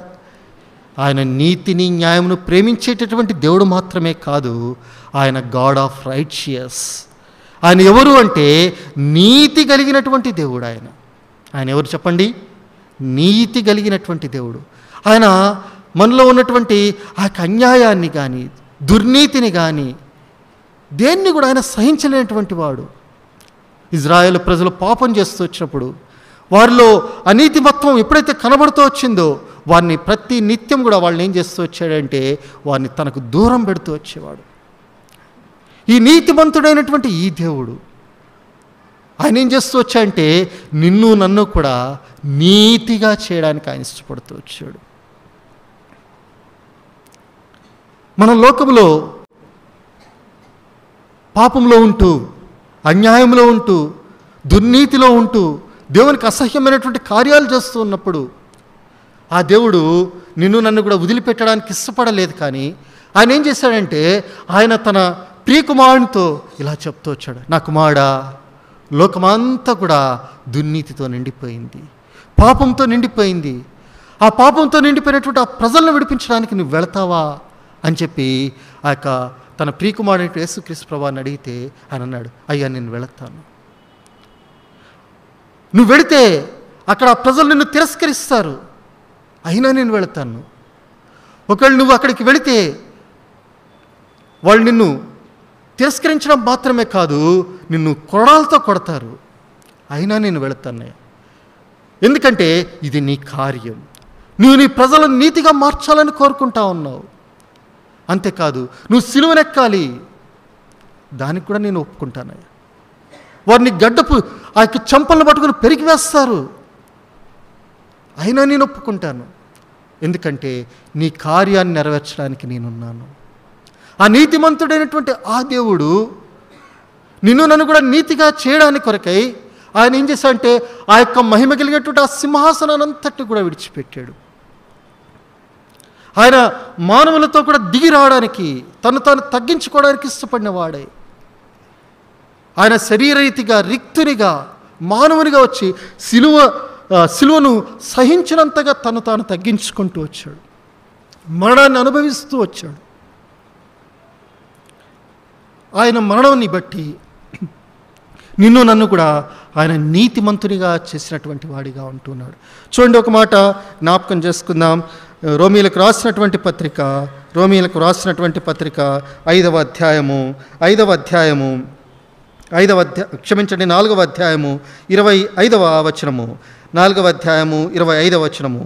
ఆయన నీతిని న్యాయమును ప్రేమించేటటువంటి దేవుడు మాత్రమే కాదు ఆయన గాడ్ ఆఫ్ రైట్షియస్ ఆయన ఎవరు అంటే నీతి కలిగినటువంటి దేవుడు ఆయన ఆయన ఎవరు చెప్పండి నీతి కలిగినటువంటి దేవుడు ఆయన మనలో ఉన్నటువంటి ఆ యొక్క అన్యాయాన్ని కానీ దుర్నీతిని కానీ దేన్ని కూడా ఆయన సహించలేనటువంటి వాడు ఇజ్రాయెల్ ప్రజలు పాపం చేస్తూ వచ్చినప్పుడు వారిలో అనీతి మొత్తం ఎప్పుడైతే కనబడుతూ వచ్చిందో వారిని ప్రతి నిత్యం కూడా వాళ్ళని ఏం చేస్తూ వచ్చాడంటే వారిని తనకు దూరం పెడుతూ వచ్చేవాడు ఈ నీతిమంతుడైనటువంటి ఈ దేవుడు ఆయన ఏం చేస్తూ వచ్చాడంటే నిన్ను నన్ను కూడా నీతిగా చేయడానికి ఆయన ఇష్టపడుతూ వచ్చాడు మన లోకంలో పాపంలో ఉంటూ అన్యాయంలో ఉంటూ దుర్నీతిలో ఉంటూ దేవునికి అసహ్యమైనటువంటి కార్యాలు చేస్తూ ఉన్నప్పుడు ఆ దేవుడు నిన్ను నన్ను కూడా వదిలిపెట్టడానికి ఇష్టపడలేదు కానీ ఆయన ఏం చేశాడంటే ఆయన తన ప్రియకుమారునితో ఇలా చెప్తూ వచ్చాడు నా కుమారుడా లోకమంతా కూడా దుర్నీతితో నిండిపోయింది పాపంతో నిండిపోయింది ఆ పాపంతో నిండిపోయినటువంటి ఆ ప్రజలను విడిపించడానికి నువ్వు వెళతావా అని చెప్పి ఆ యొక్క తన ప్రియకుమారుడు యేసుక్రీస్తు ప్రభాని అడిగితే అని అన్నాడు అయ్యా నేను వెళతాను నువ్వు వెళితే అక్కడ ప్రజలు నిన్ను తిరస్కరిస్తారు అయినా నేను వెళతాను ఒకవేళ నువ్వు అక్కడికి వెళితే వాళ్ళు నిన్ను తిరస్కరించడం మాత్రమే కాదు నిన్ను కొడాలతో కొడతారు అయినా నేను వెళతాను ఎందుకంటే ఇది నీ కార్యం నువ్వు నీ ప్రజలను నీతిగా మార్చాలని కోరుకుంటా ఉన్నావు అంతేకాదు నువ్వు సిలువనెక్కాలి దానికి కూడా నేను ఒప్పుకుంటానయ్యా వారిని గడ్డపు ఆ యొక్క చంపలను పట్టుకుని పెరిగి వేస్తారు అయినా నేను ఒప్పుకుంటాను ఎందుకంటే నీ కార్యాన్ని నెరవేర్చడానికి నేనున్నాను ఆ నీతిమంతుడైనటువంటి ఆ దేవుడు నిన్ను నన్ను కూడా నీతిగా చేయడానికి కొరకై ఆయన ఏం చేశాడంటే ఆ యొక్క మహిమ కలిగేటువంటి ఆ సింహాసనాన్ని అంతటి కూడా విడిచిపెట్టాడు ఆయన మానవులతో కూడా దిగి రావడానికి తను తాను తగ్గించుకోవడానికి ఇష్టపడిన వాడే ఆయన శరీరీతిగా రిక్తునిగా మానవునిగా వచ్చి సిలువ సిలువను సహించినంతగా తను తాను తగ్గించుకుంటూ వచ్చాడు మరణాన్ని అనుభవిస్తూ వచ్చాడు ఆయన మరణాన్ని బట్టి నిన్ను నన్ను కూడా ఆయన నీతిమంతునిగా చేసినటువంటి వాడిగా ఉంటున్నాడు చూడండి ఒక మాట జ్ఞాపకం చేసుకుందాం రోమీలకు రాసినటువంటి పత్రిక రోమీలకు రాసినటువంటి పత్రిక ఐదవ అధ్యాయము ఐదవ అధ్యాయము ఐదవ అధ్యా క్షమించండి నాలుగవ అధ్యాయము ఇరవై ఐదవ వచనము నాలుగవ అధ్యాయము ఇరవై ఐదవ వచనము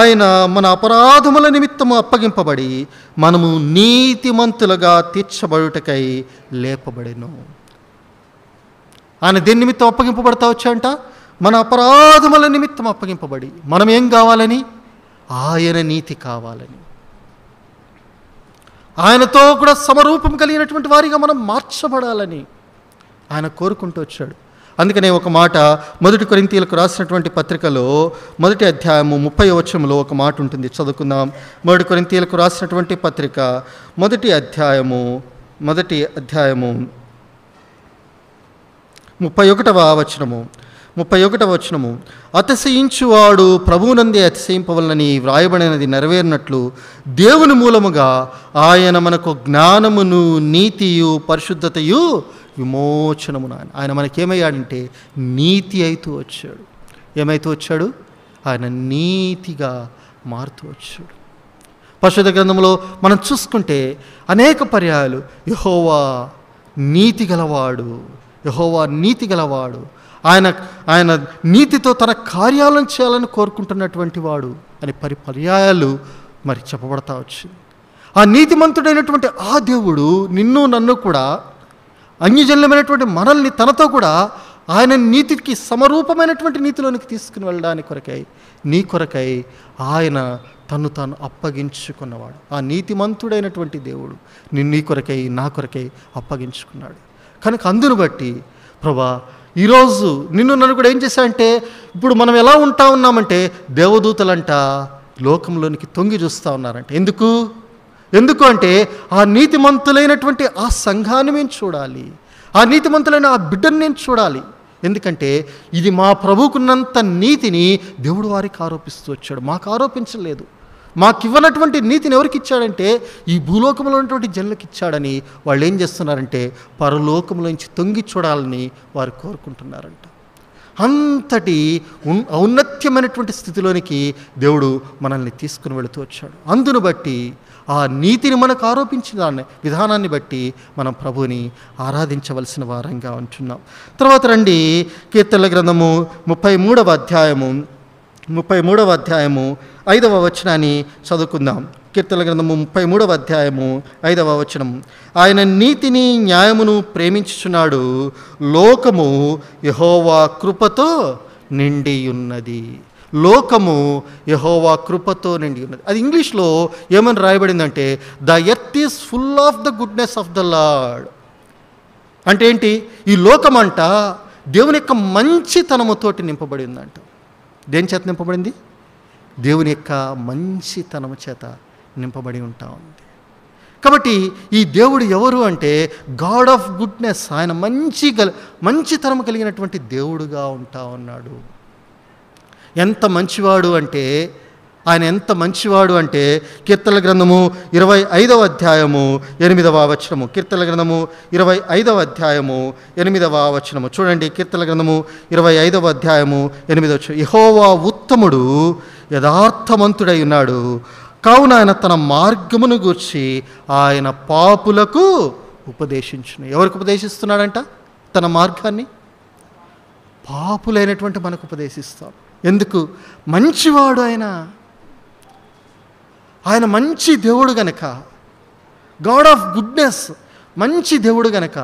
ఆయన మన అపరాధముల నిమిత్తము అప్పగింపబడి మనము నీతిమంతులుగా తీర్చబడుటకై లేపబడిను ఆయన దేని నిమిత్తం అప్పగింపబడతా వచ్చాయంట మన అపరాధముల నిమిత్తం అప్పగింపబడి మనం ఏం కావాలని ఆయన నీతి కావాలని ఆయనతో కూడా సమరూపం కలిగినటువంటి వారిగా మనం మార్చబడాలని ఆయన కోరుకుంటూ వచ్చాడు అందుకనే ఒక మాట మొదటి కొరింతీలకు రాసినటువంటి పత్రికలో మొదటి అధ్యాయము ముప్పై వచ్చంలో ఒక మాట ఉంటుంది చదువుకుందాం మొదటి కొరింతీలకు రాసినటువంటి పత్రిక మొదటి అధ్యాయము మొదటి అధ్యాయము ముప్పై ఒకటవ వచనము ముప్పై ఒకటవ వచనము అతిశయించువాడు ప్రభువునందే అతిశయింపవలనని వ్రాయబడినది నెరవేరినట్లు దేవుని మూలముగా ఆయన మనకు జ్ఞానమును నీతియు పరిశుద్ధతయు విమోచనము ఆయన ఆయన మనకేమయ్యాడంటే నీతి అయితూ వచ్చాడు ఏమైతూ వచ్చాడు ఆయన నీతిగా మారుతూ వచ్చాడు పరిశుద్ధ గ్రంథంలో మనం చూసుకుంటే అనేక పర్యాయాలు యహోవా నీతి గలవాడు యహోవా నీతి గలవాడు ఆయన ఆయన నీతితో తన కార్యాలను చేయాలని కోరుకుంటున్నటువంటి వాడు అనే పరి పర్యాయాలు మరి చెప్పబడతా వచ్చింది ఆ నీతిమంతుడైనటువంటి ఆ దేవుడు నిన్ను నన్ను కూడా అన్యజన్యమైనటువంటి మనల్ని తనతో కూడా ఆయన నీతికి సమరూపమైనటువంటి నీతిలోనికి తీసుకుని వెళ్ళడానికి కొరకై నీ కొరకై ఆయన తను తాను అప్పగించుకున్నవాడు ఆ నీతిమంతుడైనటువంటి దేవుడు నిన్ను నీ కొరకై నా కొరకై అప్పగించుకున్నాడు కనుక అందును బట్టి ప్రభా ఈరోజు నిన్ను నన్ను కూడా ఏం చేశా ఇప్పుడు మనం ఎలా ఉంటా ఉన్నామంటే దేవదూతలంట లోకంలోనికి తొంగి చూస్తూ ఉన్నారంట ఎందుకు ఎందుకు అంటే ఆ నీతిమంతులైనటువంటి ఆ సంఘాన్ని మేము చూడాలి ఆ నీతిమంతులైన ఆ బిడ్డను నేను చూడాలి ఎందుకంటే ఇది మా ప్రభుకున్నంత నీతిని దేవుడు వారికి ఆరోపిస్తూ వచ్చాడు మాకు ఆరోపించలేదు మాకివ్వనటువంటి నీతిని ఎవరికి ఇచ్చాడంటే ఈ భూలోకంలో ఉన్నటువంటి జనులకు ఇచ్చాడని వాళ్ళు ఏం చేస్తున్నారంటే పరలోకంలోంచి తొంగి చూడాలని వారు కోరుకుంటున్నారంట అంతటి ఔన్నత్యమైనటువంటి స్థితిలోనికి దేవుడు మనల్ని తీసుకుని వెళుతూ వచ్చాడు అందును బట్టి ఆ నీతిని మనకు ఆరోపించిన విధానాన్ని బట్టి మనం ప్రభుని ఆరాధించవలసిన వారంగా ఉంటున్నాం తర్వాత రండి కీర్తన గ్రంథము ముప్పై మూడవ అధ్యాయము ముప్పై మూడవ అధ్యాయము ఐదవ వచనాన్ని చదువుకుందాం కీర్తన గ్రంథము ముప్పై మూడవ అధ్యాయము ఐదవ వచనం ఆయన నీతిని న్యాయమును ప్రేమించుచున్నాడు లోకము యహోవా కృపతో నిండి ఉన్నది లోకము యహోవా కృపతో నిండి ఉన్నది అది ఇంగ్లీష్లో ఏమని రాయబడిందంటే the earth is full of the goodness of the Lord అంటే ఏంటి ఈ లోకమంట దేవుని యొక్క మంచితనముతోటి నింపబడిందంట దేని చేత నింపబడింది దేవుని యొక్క మంచితనం చేత నింపబడి ఉంటా ఉంది కాబట్టి ఈ దేవుడు ఎవరు అంటే గాడ్ ఆఫ్ గుడ్నెస్ ఆయన మంచి కలి మంచితనం కలిగినటువంటి దేవుడుగా ఉంటా ఉన్నాడు ఎంత మంచివాడు అంటే ఆయన ఎంత మంచివాడు అంటే కీర్తన గ్రంథము ఇరవై ఐదవ అధ్యాయము ఎనిమిదవ వచనము కీర్తన గ్రంథము ఇరవై ఐదవ అధ్యాయము ఎనిమిదవ వచనము చూడండి కీర్తన గ్రంథము ఇరవై ఐదవ అధ్యాయము ఎనిమిదవ యహోవా ఉత్తముడు యథార్థమంతుడై ఉన్నాడు కావున ఆయన తన మార్గమును గూర్చి ఆయన పాపులకు ఉపదేశించును ఎవరికి ఉపదేశిస్తున్నాడంట తన మార్గాన్ని పాపులైనటువంటి మనకు ఉపదేశిస్తాం ఎందుకు మంచివాడు ఆయన ఆయన మంచి దేవుడు గనక గాడ్ ఆఫ్ గుడ్నెస్ మంచి దేవుడు గనక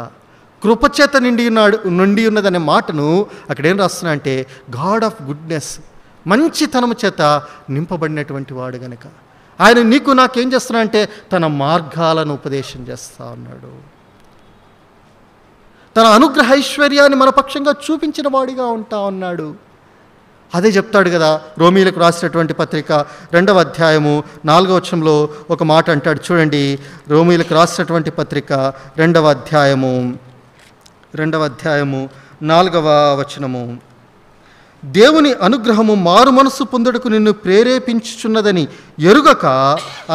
కృపచేత నిండి ఉన్నాడు నుండి ఉన్నదనే మాటను అక్కడేం రాస్తున్నా అంటే గాడ్ ఆఫ్ గుడ్నెస్ మంచితనము చేత నింపబడినటువంటి వాడు గనక ఆయన నీకు నాకేం చేస్తున్నా అంటే తన మార్గాలను ఉపదేశం చేస్తా ఉన్నాడు తన అనుగ్రహ ఐశ్వర్యాన్ని మన పక్షంగా చూపించిన వాడిగా ఉంటా ఉన్నాడు అదే చెప్తాడు కదా రోమీలకు రాసినటువంటి పత్రిక రెండవ అధ్యాయము నాలుగవ వచ్చంలో ఒక మాట అంటాడు చూడండి రోమీలకు రాసినటువంటి పత్రిక రెండవ అధ్యాయము రెండవ అధ్యాయము నాలుగవ వచనము దేవుని అనుగ్రహము మారు మనసు పొందుటకు నిన్ను ప్రేరేపించుచున్నదని ఎరుగక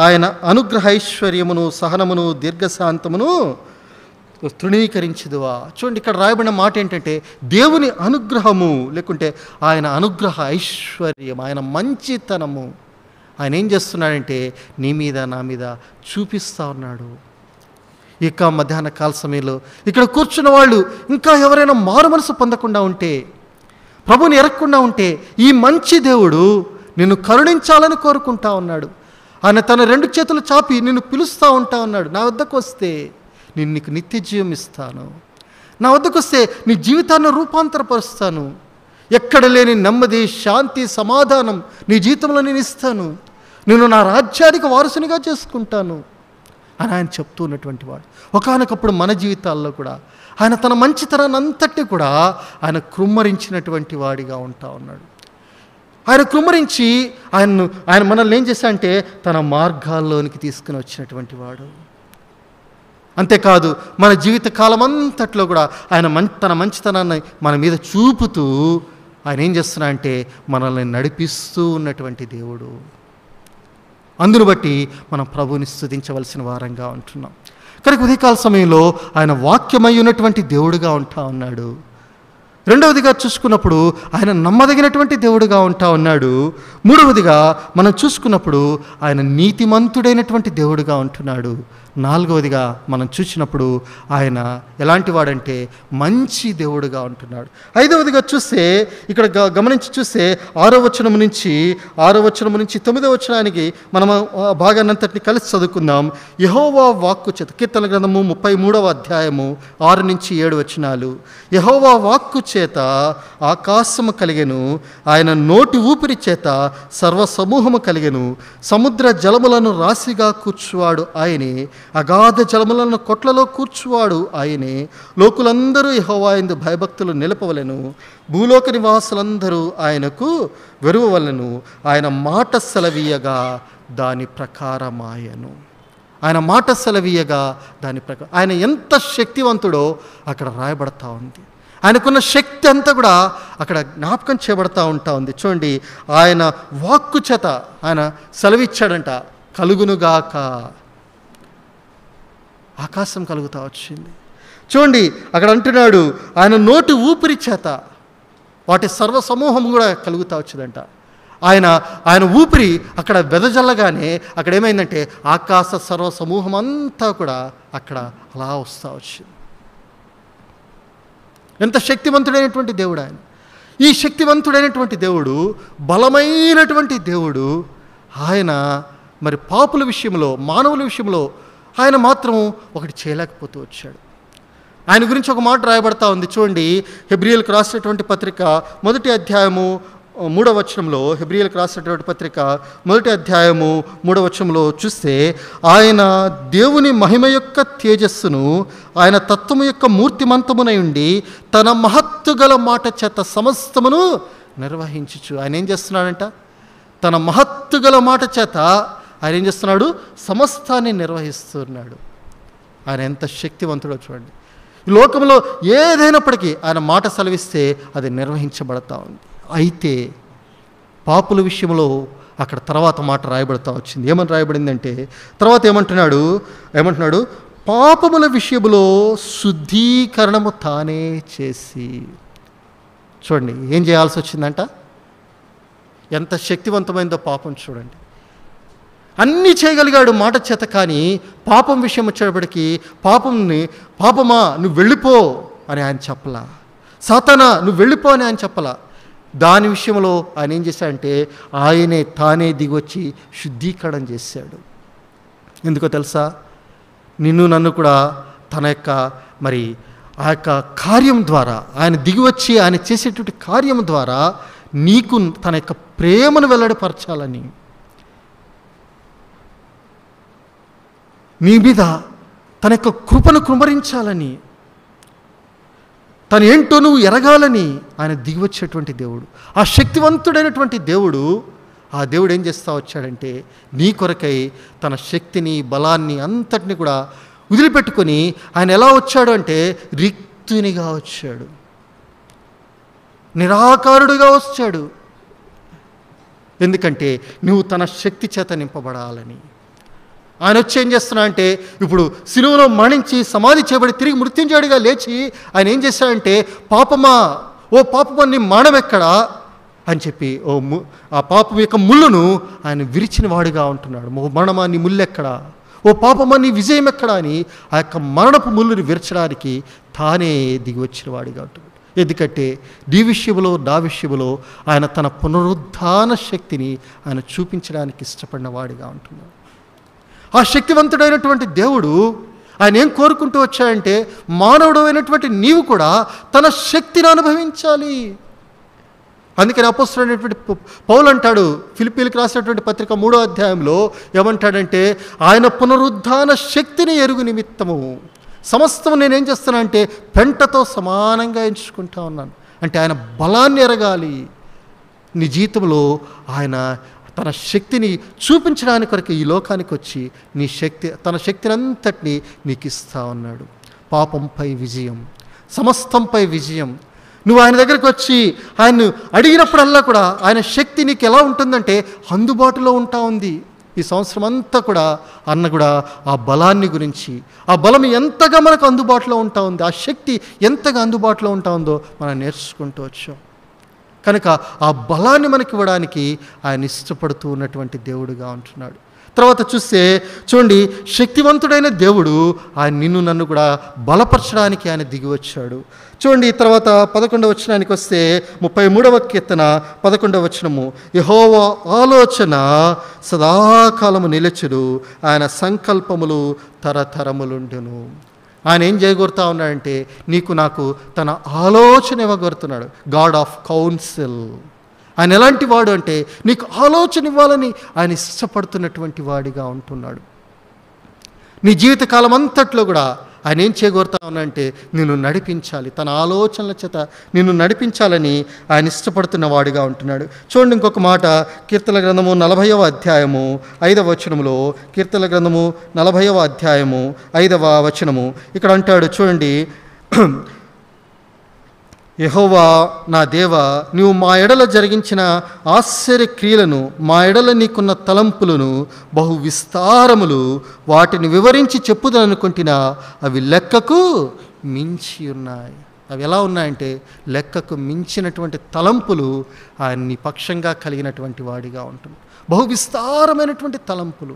ఆయన అనుగ్రహైశ్వర్యమును సహనమును దీర్ఘశాంతమును తృణీకరించదువా చూడండి ఇక్కడ రాయబడిన మాట ఏంటంటే దేవుని అనుగ్రహము లేకుంటే ఆయన అనుగ్రహ ఐశ్వర్యం ఆయన మంచితనము ఆయన ఏం చేస్తున్నాడంటే నీ మీద నా మీద చూపిస్తూ ఉన్నాడు ఇక మధ్యాహ్న కాల సమయంలో ఇక్కడ కూర్చున్న వాళ్ళు ఇంకా ఎవరైనా మారు మనసు పొందకుండా ఉంటే ప్రభుని ఎరగకుండా ఉంటే ఈ మంచి దేవుడు నిన్ను కరుణించాలని కోరుకుంటా ఉన్నాడు ఆయన తన రెండు చేతులు చాపి నిన్ను పిలుస్తూ ఉంటా ఉన్నాడు నా వద్దకు వస్తే నేను నీకు నిత్య జీవం ఇస్తాను నా వద్దకు వస్తే నీ జీవితాన్ని రూపాంతరపరుస్తాను ఎక్కడ లేని నెమ్మది శాంతి సమాధానం నీ జీవితంలో నేను ఇస్తాను నేను నా రాజ్యానికి వారసునిగా చేసుకుంటాను అని ఆయన చెప్తూ ఉన్నటువంటి వాడు ఒకనొకప్పుడు మన జీవితాల్లో కూడా ఆయన తన మంచితనాన్ని అంతటి కూడా ఆయన కృమ్మరించినటువంటి వాడిగా ఉంటా ఉన్నాడు ఆయన కృమ్మరించి ఆయన్ను ఆయన మనల్ని ఏం చేశా అంటే తన మార్గాల్లోనికి తీసుకుని వచ్చినటువంటి వాడు అంతేకాదు మన జీవిత కాలం అంతట్లో కూడా ఆయన మంచి తన మంచితనాన్ని మన మీద చూపుతూ ఆయన ఏం చేస్తున్నా అంటే మనల్ని నడిపిస్తూ ఉన్నటువంటి దేవుడు అందును బట్టి మనం ప్రభువుని స్థుతించవలసిన వారంగా ఉంటున్నాం కనుక ఉదయకాల సమయంలో ఆయన వాక్యమై ఉన్నటువంటి దేవుడుగా ఉంటా ఉన్నాడు రెండవదిగా చూసుకున్నప్పుడు ఆయన నమ్మదగినటువంటి దేవుడుగా ఉంటా ఉన్నాడు మూడవదిగా మనం చూసుకున్నప్పుడు ఆయన నీతిమంతుడైనటువంటి దేవుడుగా ఉంటున్నాడు నాలుగవదిగా మనం చూసినప్పుడు ఆయన ఎలాంటి వాడంటే మంచి దేవుడుగా ఉంటున్నాడు ఐదవదిగా చూస్తే ఇక్కడ గమనించి చూస్తే ఆరో వచనం నుంచి ఆరో వచనం నుంచి తొమ్మిదో వచనానికి మనం భాగాన్నంతటిని కలిసి చదువుకుందాం యహోవా వాక్కు చేత కీర్తన గ్రంథము ముప్పై మూడవ అధ్యాయము ఆరు నుంచి ఏడు వచనాలు యహోవా వాక్కు చేత ఆకాశము కలిగెను ఆయన నోటి ఊపిరి చేత సర్వసమూహము కలిగెను సముద్ర జలములను రాశిగా కూర్చువాడు ఆయనే అగాధ జలములను కొట్లలో కూర్చువాడు ఆయనే లోకులందరూ యహోవాయందు భయభక్తులు నిలపవలను భూలోక నివాసులందరూ ఆయనకు వెరువవలను ఆయన మాట సెలవీయగా దాని ప్రకారమాయను ఆయన మాట సెలవీయగా దాని ప్రకారం ఆయన ఎంత శక్తివంతుడో అక్కడ రాయబడతా ఉంది ఆయనకున్న శక్తి అంతా కూడా అక్కడ జ్ఞాపకం చేయబడతా ఉంటా ఉంది చూడండి ఆయన వాక్కు చేత ఆయన సెలవిచ్చాడంట కలుగునుగాక ఆకాశం కలుగుతా వచ్చింది చూడండి అక్కడ అంటున్నాడు ఆయన నోటి ఊపిరి చేత వాటి సర్వసమూహం కూడా కలుగుతా వచ్చిందంట ఆయన ఆయన ఊపిరి అక్కడ వెదజల్లగానే అక్కడ ఏమైందంటే ఆకాశ సర్వసమూహం అంతా కూడా అక్కడ అలా వస్తూ వచ్చింది ఎంత శక్తివంతుడైనటువంటి దేవుడు ఆయన ఈ శక్తివంతుడైనటువంటి దేవుడు బలమైనటువంటి దేవుడు ఆయన మరి పాపుల విషయంలో మానవుల విషయంలో ఆయన మాత్రం ఒకటి చేయలేకపోతూ వచ్చాడు ఆయన గురించి ఒక మాట రాయబడతా ఉంది చూడండి హెబ్రియల్కి రాసినటువంటి పత్రిక మొదటి అధ్యాయము మూడవ వచనంలో హెబ్రియల్కి రాసినటువంటి పత్రిక మొదటి అధ్యాయము మూడవ వచనంలో చూస్తే ఆయన దేవుని మహిమ యొక్క తేజస్సును ఆయన తత్వము యొక్క మూర్తిమంతమునై ఉండి తన మహత్తు గల మాట చేత సమస్తమును నిర్వహించచ్చు ఆయన ఏం చేస్తున్నాడంట తన మహత్తు గల మాట చేత ఆయన ఏం చేస్తున్నాడు సమస్తాన్ని నిర్వహిస్తున్నాడు ఆయన ఎంత శక్తివంతుడో చూడండి ఈ లోకంలో ఏదైనప్పటికీ ఆయన మాట సెలవిస్తే అది నిర్వహించబడతా ఉంది అయితే పాపుల విషయంలో అక్కడ తర్వాత మాట రాయబడతా వచ్చింది ఏమని రాయబడిందంటే తర్వాత ఏమంటున్నాడు ఏమంటున్నాడు పాపముల విషయంలో శుద్ధీకరణము తానే చేసి చూడండి ఏం చేయాల్సి వచ్చిందంట ఎంత శక్తివంతమైందో పాపం చూడండి అన్నీ చేయగలిగాడు మాట చేత కానీ పాపం విషయం వచ్చేటప్పటికి పాపంని పాపమా నువ్వు వెళ్ళిపో అని ఆయన చెప్పలా సాతానా నువ్వు వెళ్ళిపో అని ఆయన చెప్పలా దాని విషయంలో ఆయన ఏం చేశాడంటే ఆయనే తానే దిగొచ్చి శుద్ధీకరణ చేశాడు ఎందుకో తెలుసా నిన్ను నన్ను కూడా తన యొక్క మరి ఆ యొక్క కార్యం ద్వారా ఆయన దిగివచ్చి ఆయన చేసేటువంటి కార్యం ద్వారా నీకు తన యొక్క ప్రేమను వెల్లడిపరచాలని మీ మీద తన యొక్క కృపను కుమరించాలని తను ఏంటో నువ్వు ఎరగాలని ఆయన దిగివచ్చేటువంటి దేవుడు ఆ శక్తివంతుడైనటువంటి దేవుడు ఆ దేవుడు ఏం చేస్తా వచ్చాడంటే నీ కొరకై తన శక్తిని బలాన్ని అంతటిని కూడా వదిలిపెట్టుకొని ఆయన ఎలా వచ్చాడు అంటే రిక్తునిగా వచ్చాడు నిరాకారుడుగా వచ్చాడు ఎందుకంటే నువ్వు తన శక్తి చేత నింపబడాలని ఆయన వచ్చి ఏం చేస్తున్నా అంటే ఇప్పుడు సినిమాలో మరణించి సమాధి చేయబడి తిరిగి మృత్యుంజాడిగా లేచి ఆయన ఏం చేశాడంటే పాపమా ఓ పాపమా నీ మానం ఎక్కడా అని చెప్పి ఓ ఆ పాపం యొక్క ముళ్ళును ఆయన విరిచిన వాడిగా ఉంటున్నాడు ఓ మరణమా నీ ఎక్కడా ఓ పాపమా నీ విజయం ఎక్కడా అని ఆ యొక్క మరణపు ముళ్ళుని విరచడానికి తానే దిగి వచ్చిన వాడిగా ఉంటుంది ఎందుకంటే నీ విషయంలో నా విషయంలో ఆయన తన పునరుద్ధాన శక్తిని ఆయన చూపించడానికి ఇష్టపడిన వాడిగా ఉంటున్నాడు ఆ శక్తివంతుడైనటువంటి దేవుడు ఆయన ఏం కోరుకుంటూ వచ్చాయంటే మానవుడు అయినటువంటి నీవు కూడా తన శక్తిని అనుభవించాలి అందుకని అపస్తుడైనటువంటి పౌలు అంటాడు ఫిలిపీన్కి రాసినటువంటి పత్రిక మూడో అధ్యాయంలో ఏమంటాడంటే ఆయన పునరుద్ధాన శక్తిని ఎరుగు నిమిత్తము సమస్తం నేనేం చేస్తున్నా అంటే పెంటతో సమానంగా ఎంచుకుంటా ఉన్నాను అంటే ఆయన బలాన్ని ఎరగాలి నీ జీవితంలో ఆయన తన శక్తిని చూపించడానికి కొరకు ఈ లోకానికి వచ్చి నీ శక్తి తన శక్తిని అంతటినీ నీకు ఇస్తా ఉన్నాడు పాపంపై విజయం సమస్తంపై విజయం నువ్వు ఆయన దగ్గరికి వచ్చి ఆయన్ను అడిగినప్పుడల్లా కూడా ఆయన శక్తి నీకు ఎలా ఉంటుందంటే అందుబాటులో ఉంటా ఉంది ఈ సంవత్సరం అంతా కూడా అన్న కూడా ఆ బలాన్ని గురించి ఆ బలం ఎంతగా మనకు అందుబాటులో ఉంటా ఉంది ఆ శక్తి ఎంతగా అందుబాటులో ఉంటా ఉందో మనం నేర్చుకుంటూ వచ్చాం కనుక ఆ బలాన్ని మనకి ఇవ్వడానికి ఆయన ఇష్టపడుతూ ఉన్నటువంటి దేవుడుగా ఉంటున్నాడు తర్వాత చూస్తే చూడండి శక్తివంతుడైన దేవుడు ఆయన నిన్ను నన్ను కూడా బలపరచడానికి ఆయన దిగి వచ్చాడు చూడండి తర్వాత పదకొండవ వచనానికి వస్తే ముప్పై మూడవ కీర్తన పదకొండవ వచనము యహోవ ఆలోచన సదాకాలము నిలచడు ఆయన సంకల్పములు తరతరములుండును ఆయన ఏం చేయగొరుతా ఉన్నాడంటే నీకు నాకు తన ఆలోచన ఇవ్వగొరుతున్నాడు గాడ్ ఆఫ్ కౌన్సిల్ ఆయన ఎలాంటి వాడు అంటే నీకు ఆలోచన ఇవ్వాలని ఆయన ఇష్టపడుతున్నటువంటి వాడిగా ఉంటున్నాడు నీ జీవితకాలం అంతట్లో కూడా ఆయన ఏం చేకూరుతా ఉన్నాయంటే నిన్ను నడిపించాలి తన ఆలోచనల చేత నిన్ను నడిపించాలని ఆయన ఇష్టపడుతున్న వాడిగా ఉంటున్నాడు చూడండి ఇంకొక మాట కీర్తన గ్రంథము నలభైవ అధ్యాయము ఐదవ వచనములో కీర్తన గ్రంథము నలభైవ అధ్యాయము ఐదవ వచనము ఇక్కడ అంటాడు చూడండి యహోవా నా దేవ నీవు మా ఎడల జరిగించిన ఆశ్చర్యక్రియలను మా ఎడల నీకున్న తలంపులను బహు విస్తారములు వాటిని వివరించి చెప్పుదలనుకుంటున్నా అవి లెక్కకు మించి ఉన్నాయి అవి ఎలా ఉన్నాయంటే లెక్కకు మించినటువంటి తలంపులు ఆయన్ని పక్షంగా కలిగినటువంటి వాడిగా ఉంటుంది బహు విస్తారమైనటువంటి తలంపులు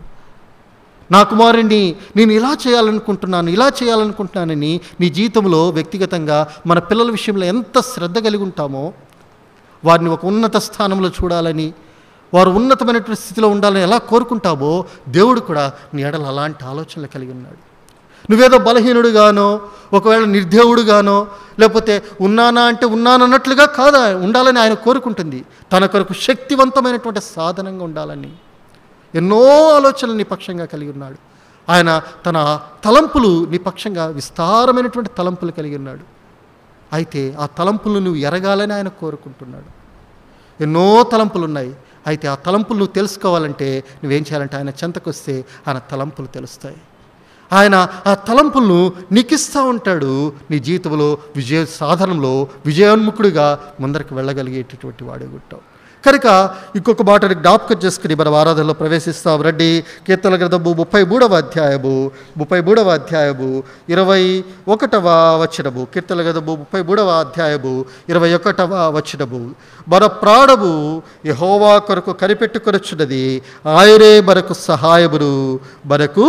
నా కుమారుణ్ణి నేను ఇలా చేయాలనుకుంటున్నాను ఇలా చేయాలనుకుంటున్నానని నీ జీవితంలో వ్యక్తిగతంగా మన పిల్లల విషయంలో ఎంత శ్రద్ధ కలిగి ఉంటామో వారిని ఒక ఉన్నత స్థానంలో చూడాలని వారు ఉన్నతమైనటువంటి స్థితిలో ఉండాలని ఎలా కోరుకుంటావో దేవుడు కూడా నీ ఎడలు అలాంటి ఆలోచనలు కలిగి ఉన్నాడు నువ్వేదో బలహీనుడుగానో ఒకవేళ నిర్దేవుడుగానో లేకపోతే ఉన్నానా అంటే ఉన్నానన్నట్లుగా కాదా ఉండాలని ఆయన కోరుకుంటుంది తన కొరకు శక్తివంతమైనటువంటి సాధనంగా ఉండాలని ఎన్నో ఆలోచనలు నిపక్షంగా కలిగి ఉన్నాడు ఆయన తన తలంపులు నిపక్షంగా విస్తారమైనటువంటి తలంపులు కలిగి ఉన్నాడు అయితే ఆ తలంపులు నువ్వు ఎరగాలని ఆయన కోరుకుంటున్నాడు ఎన్నో తలంపులు ఉన్నాయి అయితే ఆ తలంపులు నువ్వు తెలుసుకోవాలంటే నువ్వేం చేయాలంటే ఆయన చెంతకొస్తే ఆయన తలంపులు తెలుస్తాయి ఆయన ఆ తలంపులను నీకిస్తూ ఉంటాడు నీ జీవితంలో విజయ సాధనంలో విజయోన్ముఖుడిగా ముందరికి వెళ్ళగలిగేటటువంటి వాడే గుట్టావు కనుక ఇంకొక మాటని జ్ఞాపకం చేసుకుని మనం ఆరాధనలో ప్రవేశిస్తాం రండి కీర్తన గ్రంథము ముప్పై మూడవ అధ్యాయము ముప్పై మూడవ అధ్యాయము ఇరవై ఒకటవ వచనము కీర్తన గ్రంథము ముప్పై మూడవ అధ్యాయము ఇరవై ఒకటవ వచనము మన ప్రాణము యహోవా కొరకు కనిపెట్టుకొనిచున్నది ఆయనే మనకు సహాయమును మనకు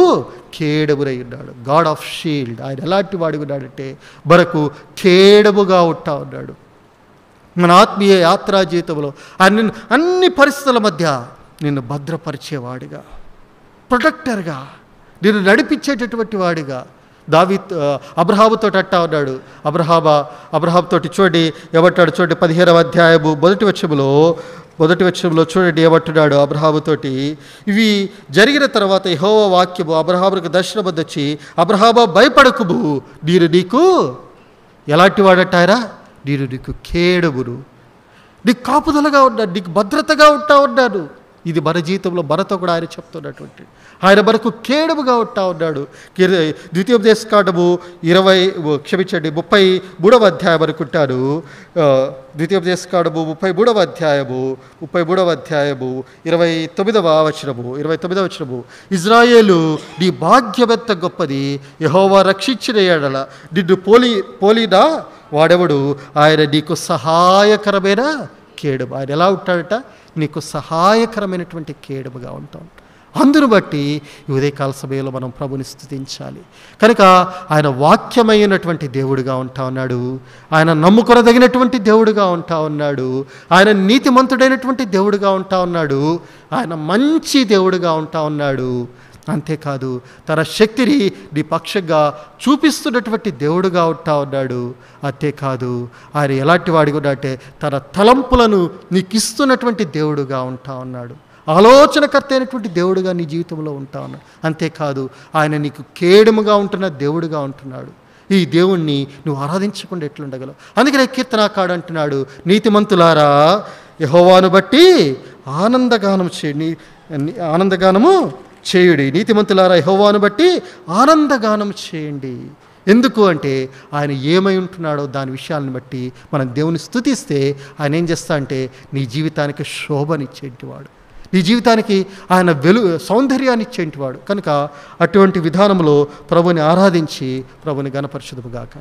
కేడమురై ఉన్నాడు గాడ్ ఆఫ్ షీల్డ్ ఆయన ఎలాంటి వాడు ఉన్నాడంటే మనకు కేడముగా ఉంటా ఉన్నాడు మన ఆత్మీయ యాత్రా జీవితంలో అన్ని అన్ని పరిస్థితుల మధ్య నిన్ను భద్రపరిచేవాడిగా ప్రొటెక్టర్గా నిన్ను నడిపించేటటువంటి వాడిగా దావి అబ్రహాబుతో అట్టా ఉన్నాడు అబ్రహాబా అబ్రహాబుతో చూడండి ఏమంటాడు చూడండి పదిహేనవ అధ్యాయము మొదటి వచ్చంలో మొదటి వచ్చంలో చూడండి ఏమంటున్నాడు అబ్రహాబుతోటి ఇవి జరిగిన తర్వాత యహోవ వాక్యము దర్శనం దర్శనమొద్దొచ్చి అబ్రహాబా భయపడకుము నీరు నీకు ఎలాంటి వాడట్టారా నేను నీకు కేడవును నీకు కాపుదలగా ఉన్నాను నీకు భద్రతగా ఉంటా ఉన్నాను ఇది మన జీవితంలో మనతో కూడా ఆయన చెప్తున్నటువంటి ఆయన మనకు కేడముగా ఉంటా ఉన్నాడు ద్వితీయ ద్వితీయోపదేశకాండము ఇరవై క్షమించండి ముప్పై మూడవ అధ్యాయం అనుకుంటాను ద్వితీయ ద్వితీయోపదేశకాండము ముప్పై మూడవ అధ్యాయము ముప్పై మూడవ అధ్యాయము ఇరవై తొమ్మిదవ వచనము ఇరవై తొమ్మిదవ వచనము ఇజ్రాయేలు నీ భాగ్యమెంత గొప్పది యహోవా రక్షించిన ఏడల నిన్ను పోలి పోలినా వాడెవడు ఆయన నీకు సహాయకరమైన కేడుము ఆయన ఎలా ఉంటాడట నీకు సహాయకరమైనటువంటి కేడుముగా ఉంటాడు అందును బట్టి ఉదయకాల సమయంలో మనం ప్రభుని స్థుతించాలి కనుక ఆయన వాక్యమైనటువంటి దేవుడిగా ఉంటా ఉన్నాడు ఆయన నమ్ముకొనదగినటువంటి దేవుడుగా ఉంటా ఉన్నాడు ఆయన నీతిమంతుడైనటువంటి దేవుడుగా ఉంటా ఉన్నాడు ఆయన మంచి దేవుడుగా ఉంటా ఉన్నాడు అంతేకాదు తన శక్తిని నీ పక్షంగా చూపిస్తున్నటువంటి దేవుడుగా ఉంటా ఉన్నాడు అంతేకాదు ఆయన ఎలాంటి కూడా అంటే తన తలంపులను నీకు ఇస్తున్నటువంటి దేవుడుగా ఉంటా ఉన్నాడు ఆలోచనకర్త అయినటువంటి దేవుడుగా నీ జీవితంలో ఉంటా ఉన్నాడు అంతేకాదు ఆయన నీకు కేడముగా ఉంటున్న దేవుడుగా ఉంటున్నాడు ఈ దేవుణ్ణి నువ్వు ఆరాధించకుండా ఎట్లుండగలవు అందుకనే కీర్తనాకాడు అంటున్నాడు నీతిమంతులారా యహోవాను బట్టి ఆనందగానం చే ఆనందగానము చేయుడి నీతిమంతులారా యహోవాను బట్టి ఆనందగానం చేయండి ఎందుకు అంటే ఆయన ఏమై ఉంటున్నాడో దాని విషయాలను బట్టి మనం దేవుని స్థుతిస్తే ఆయన ఏం చేస్తా అంటే నీ జీవితానికి శోభనిచ్చేటి వాడు నీ జీవితానికి ఆయన వెలు సౌందర్యాన్ని ఇచ్చేటి వాడు కనుక అటువంటి విధానంలో ప్రభుని ఆరాధించి ప్రభుని గణపరిషదుగాక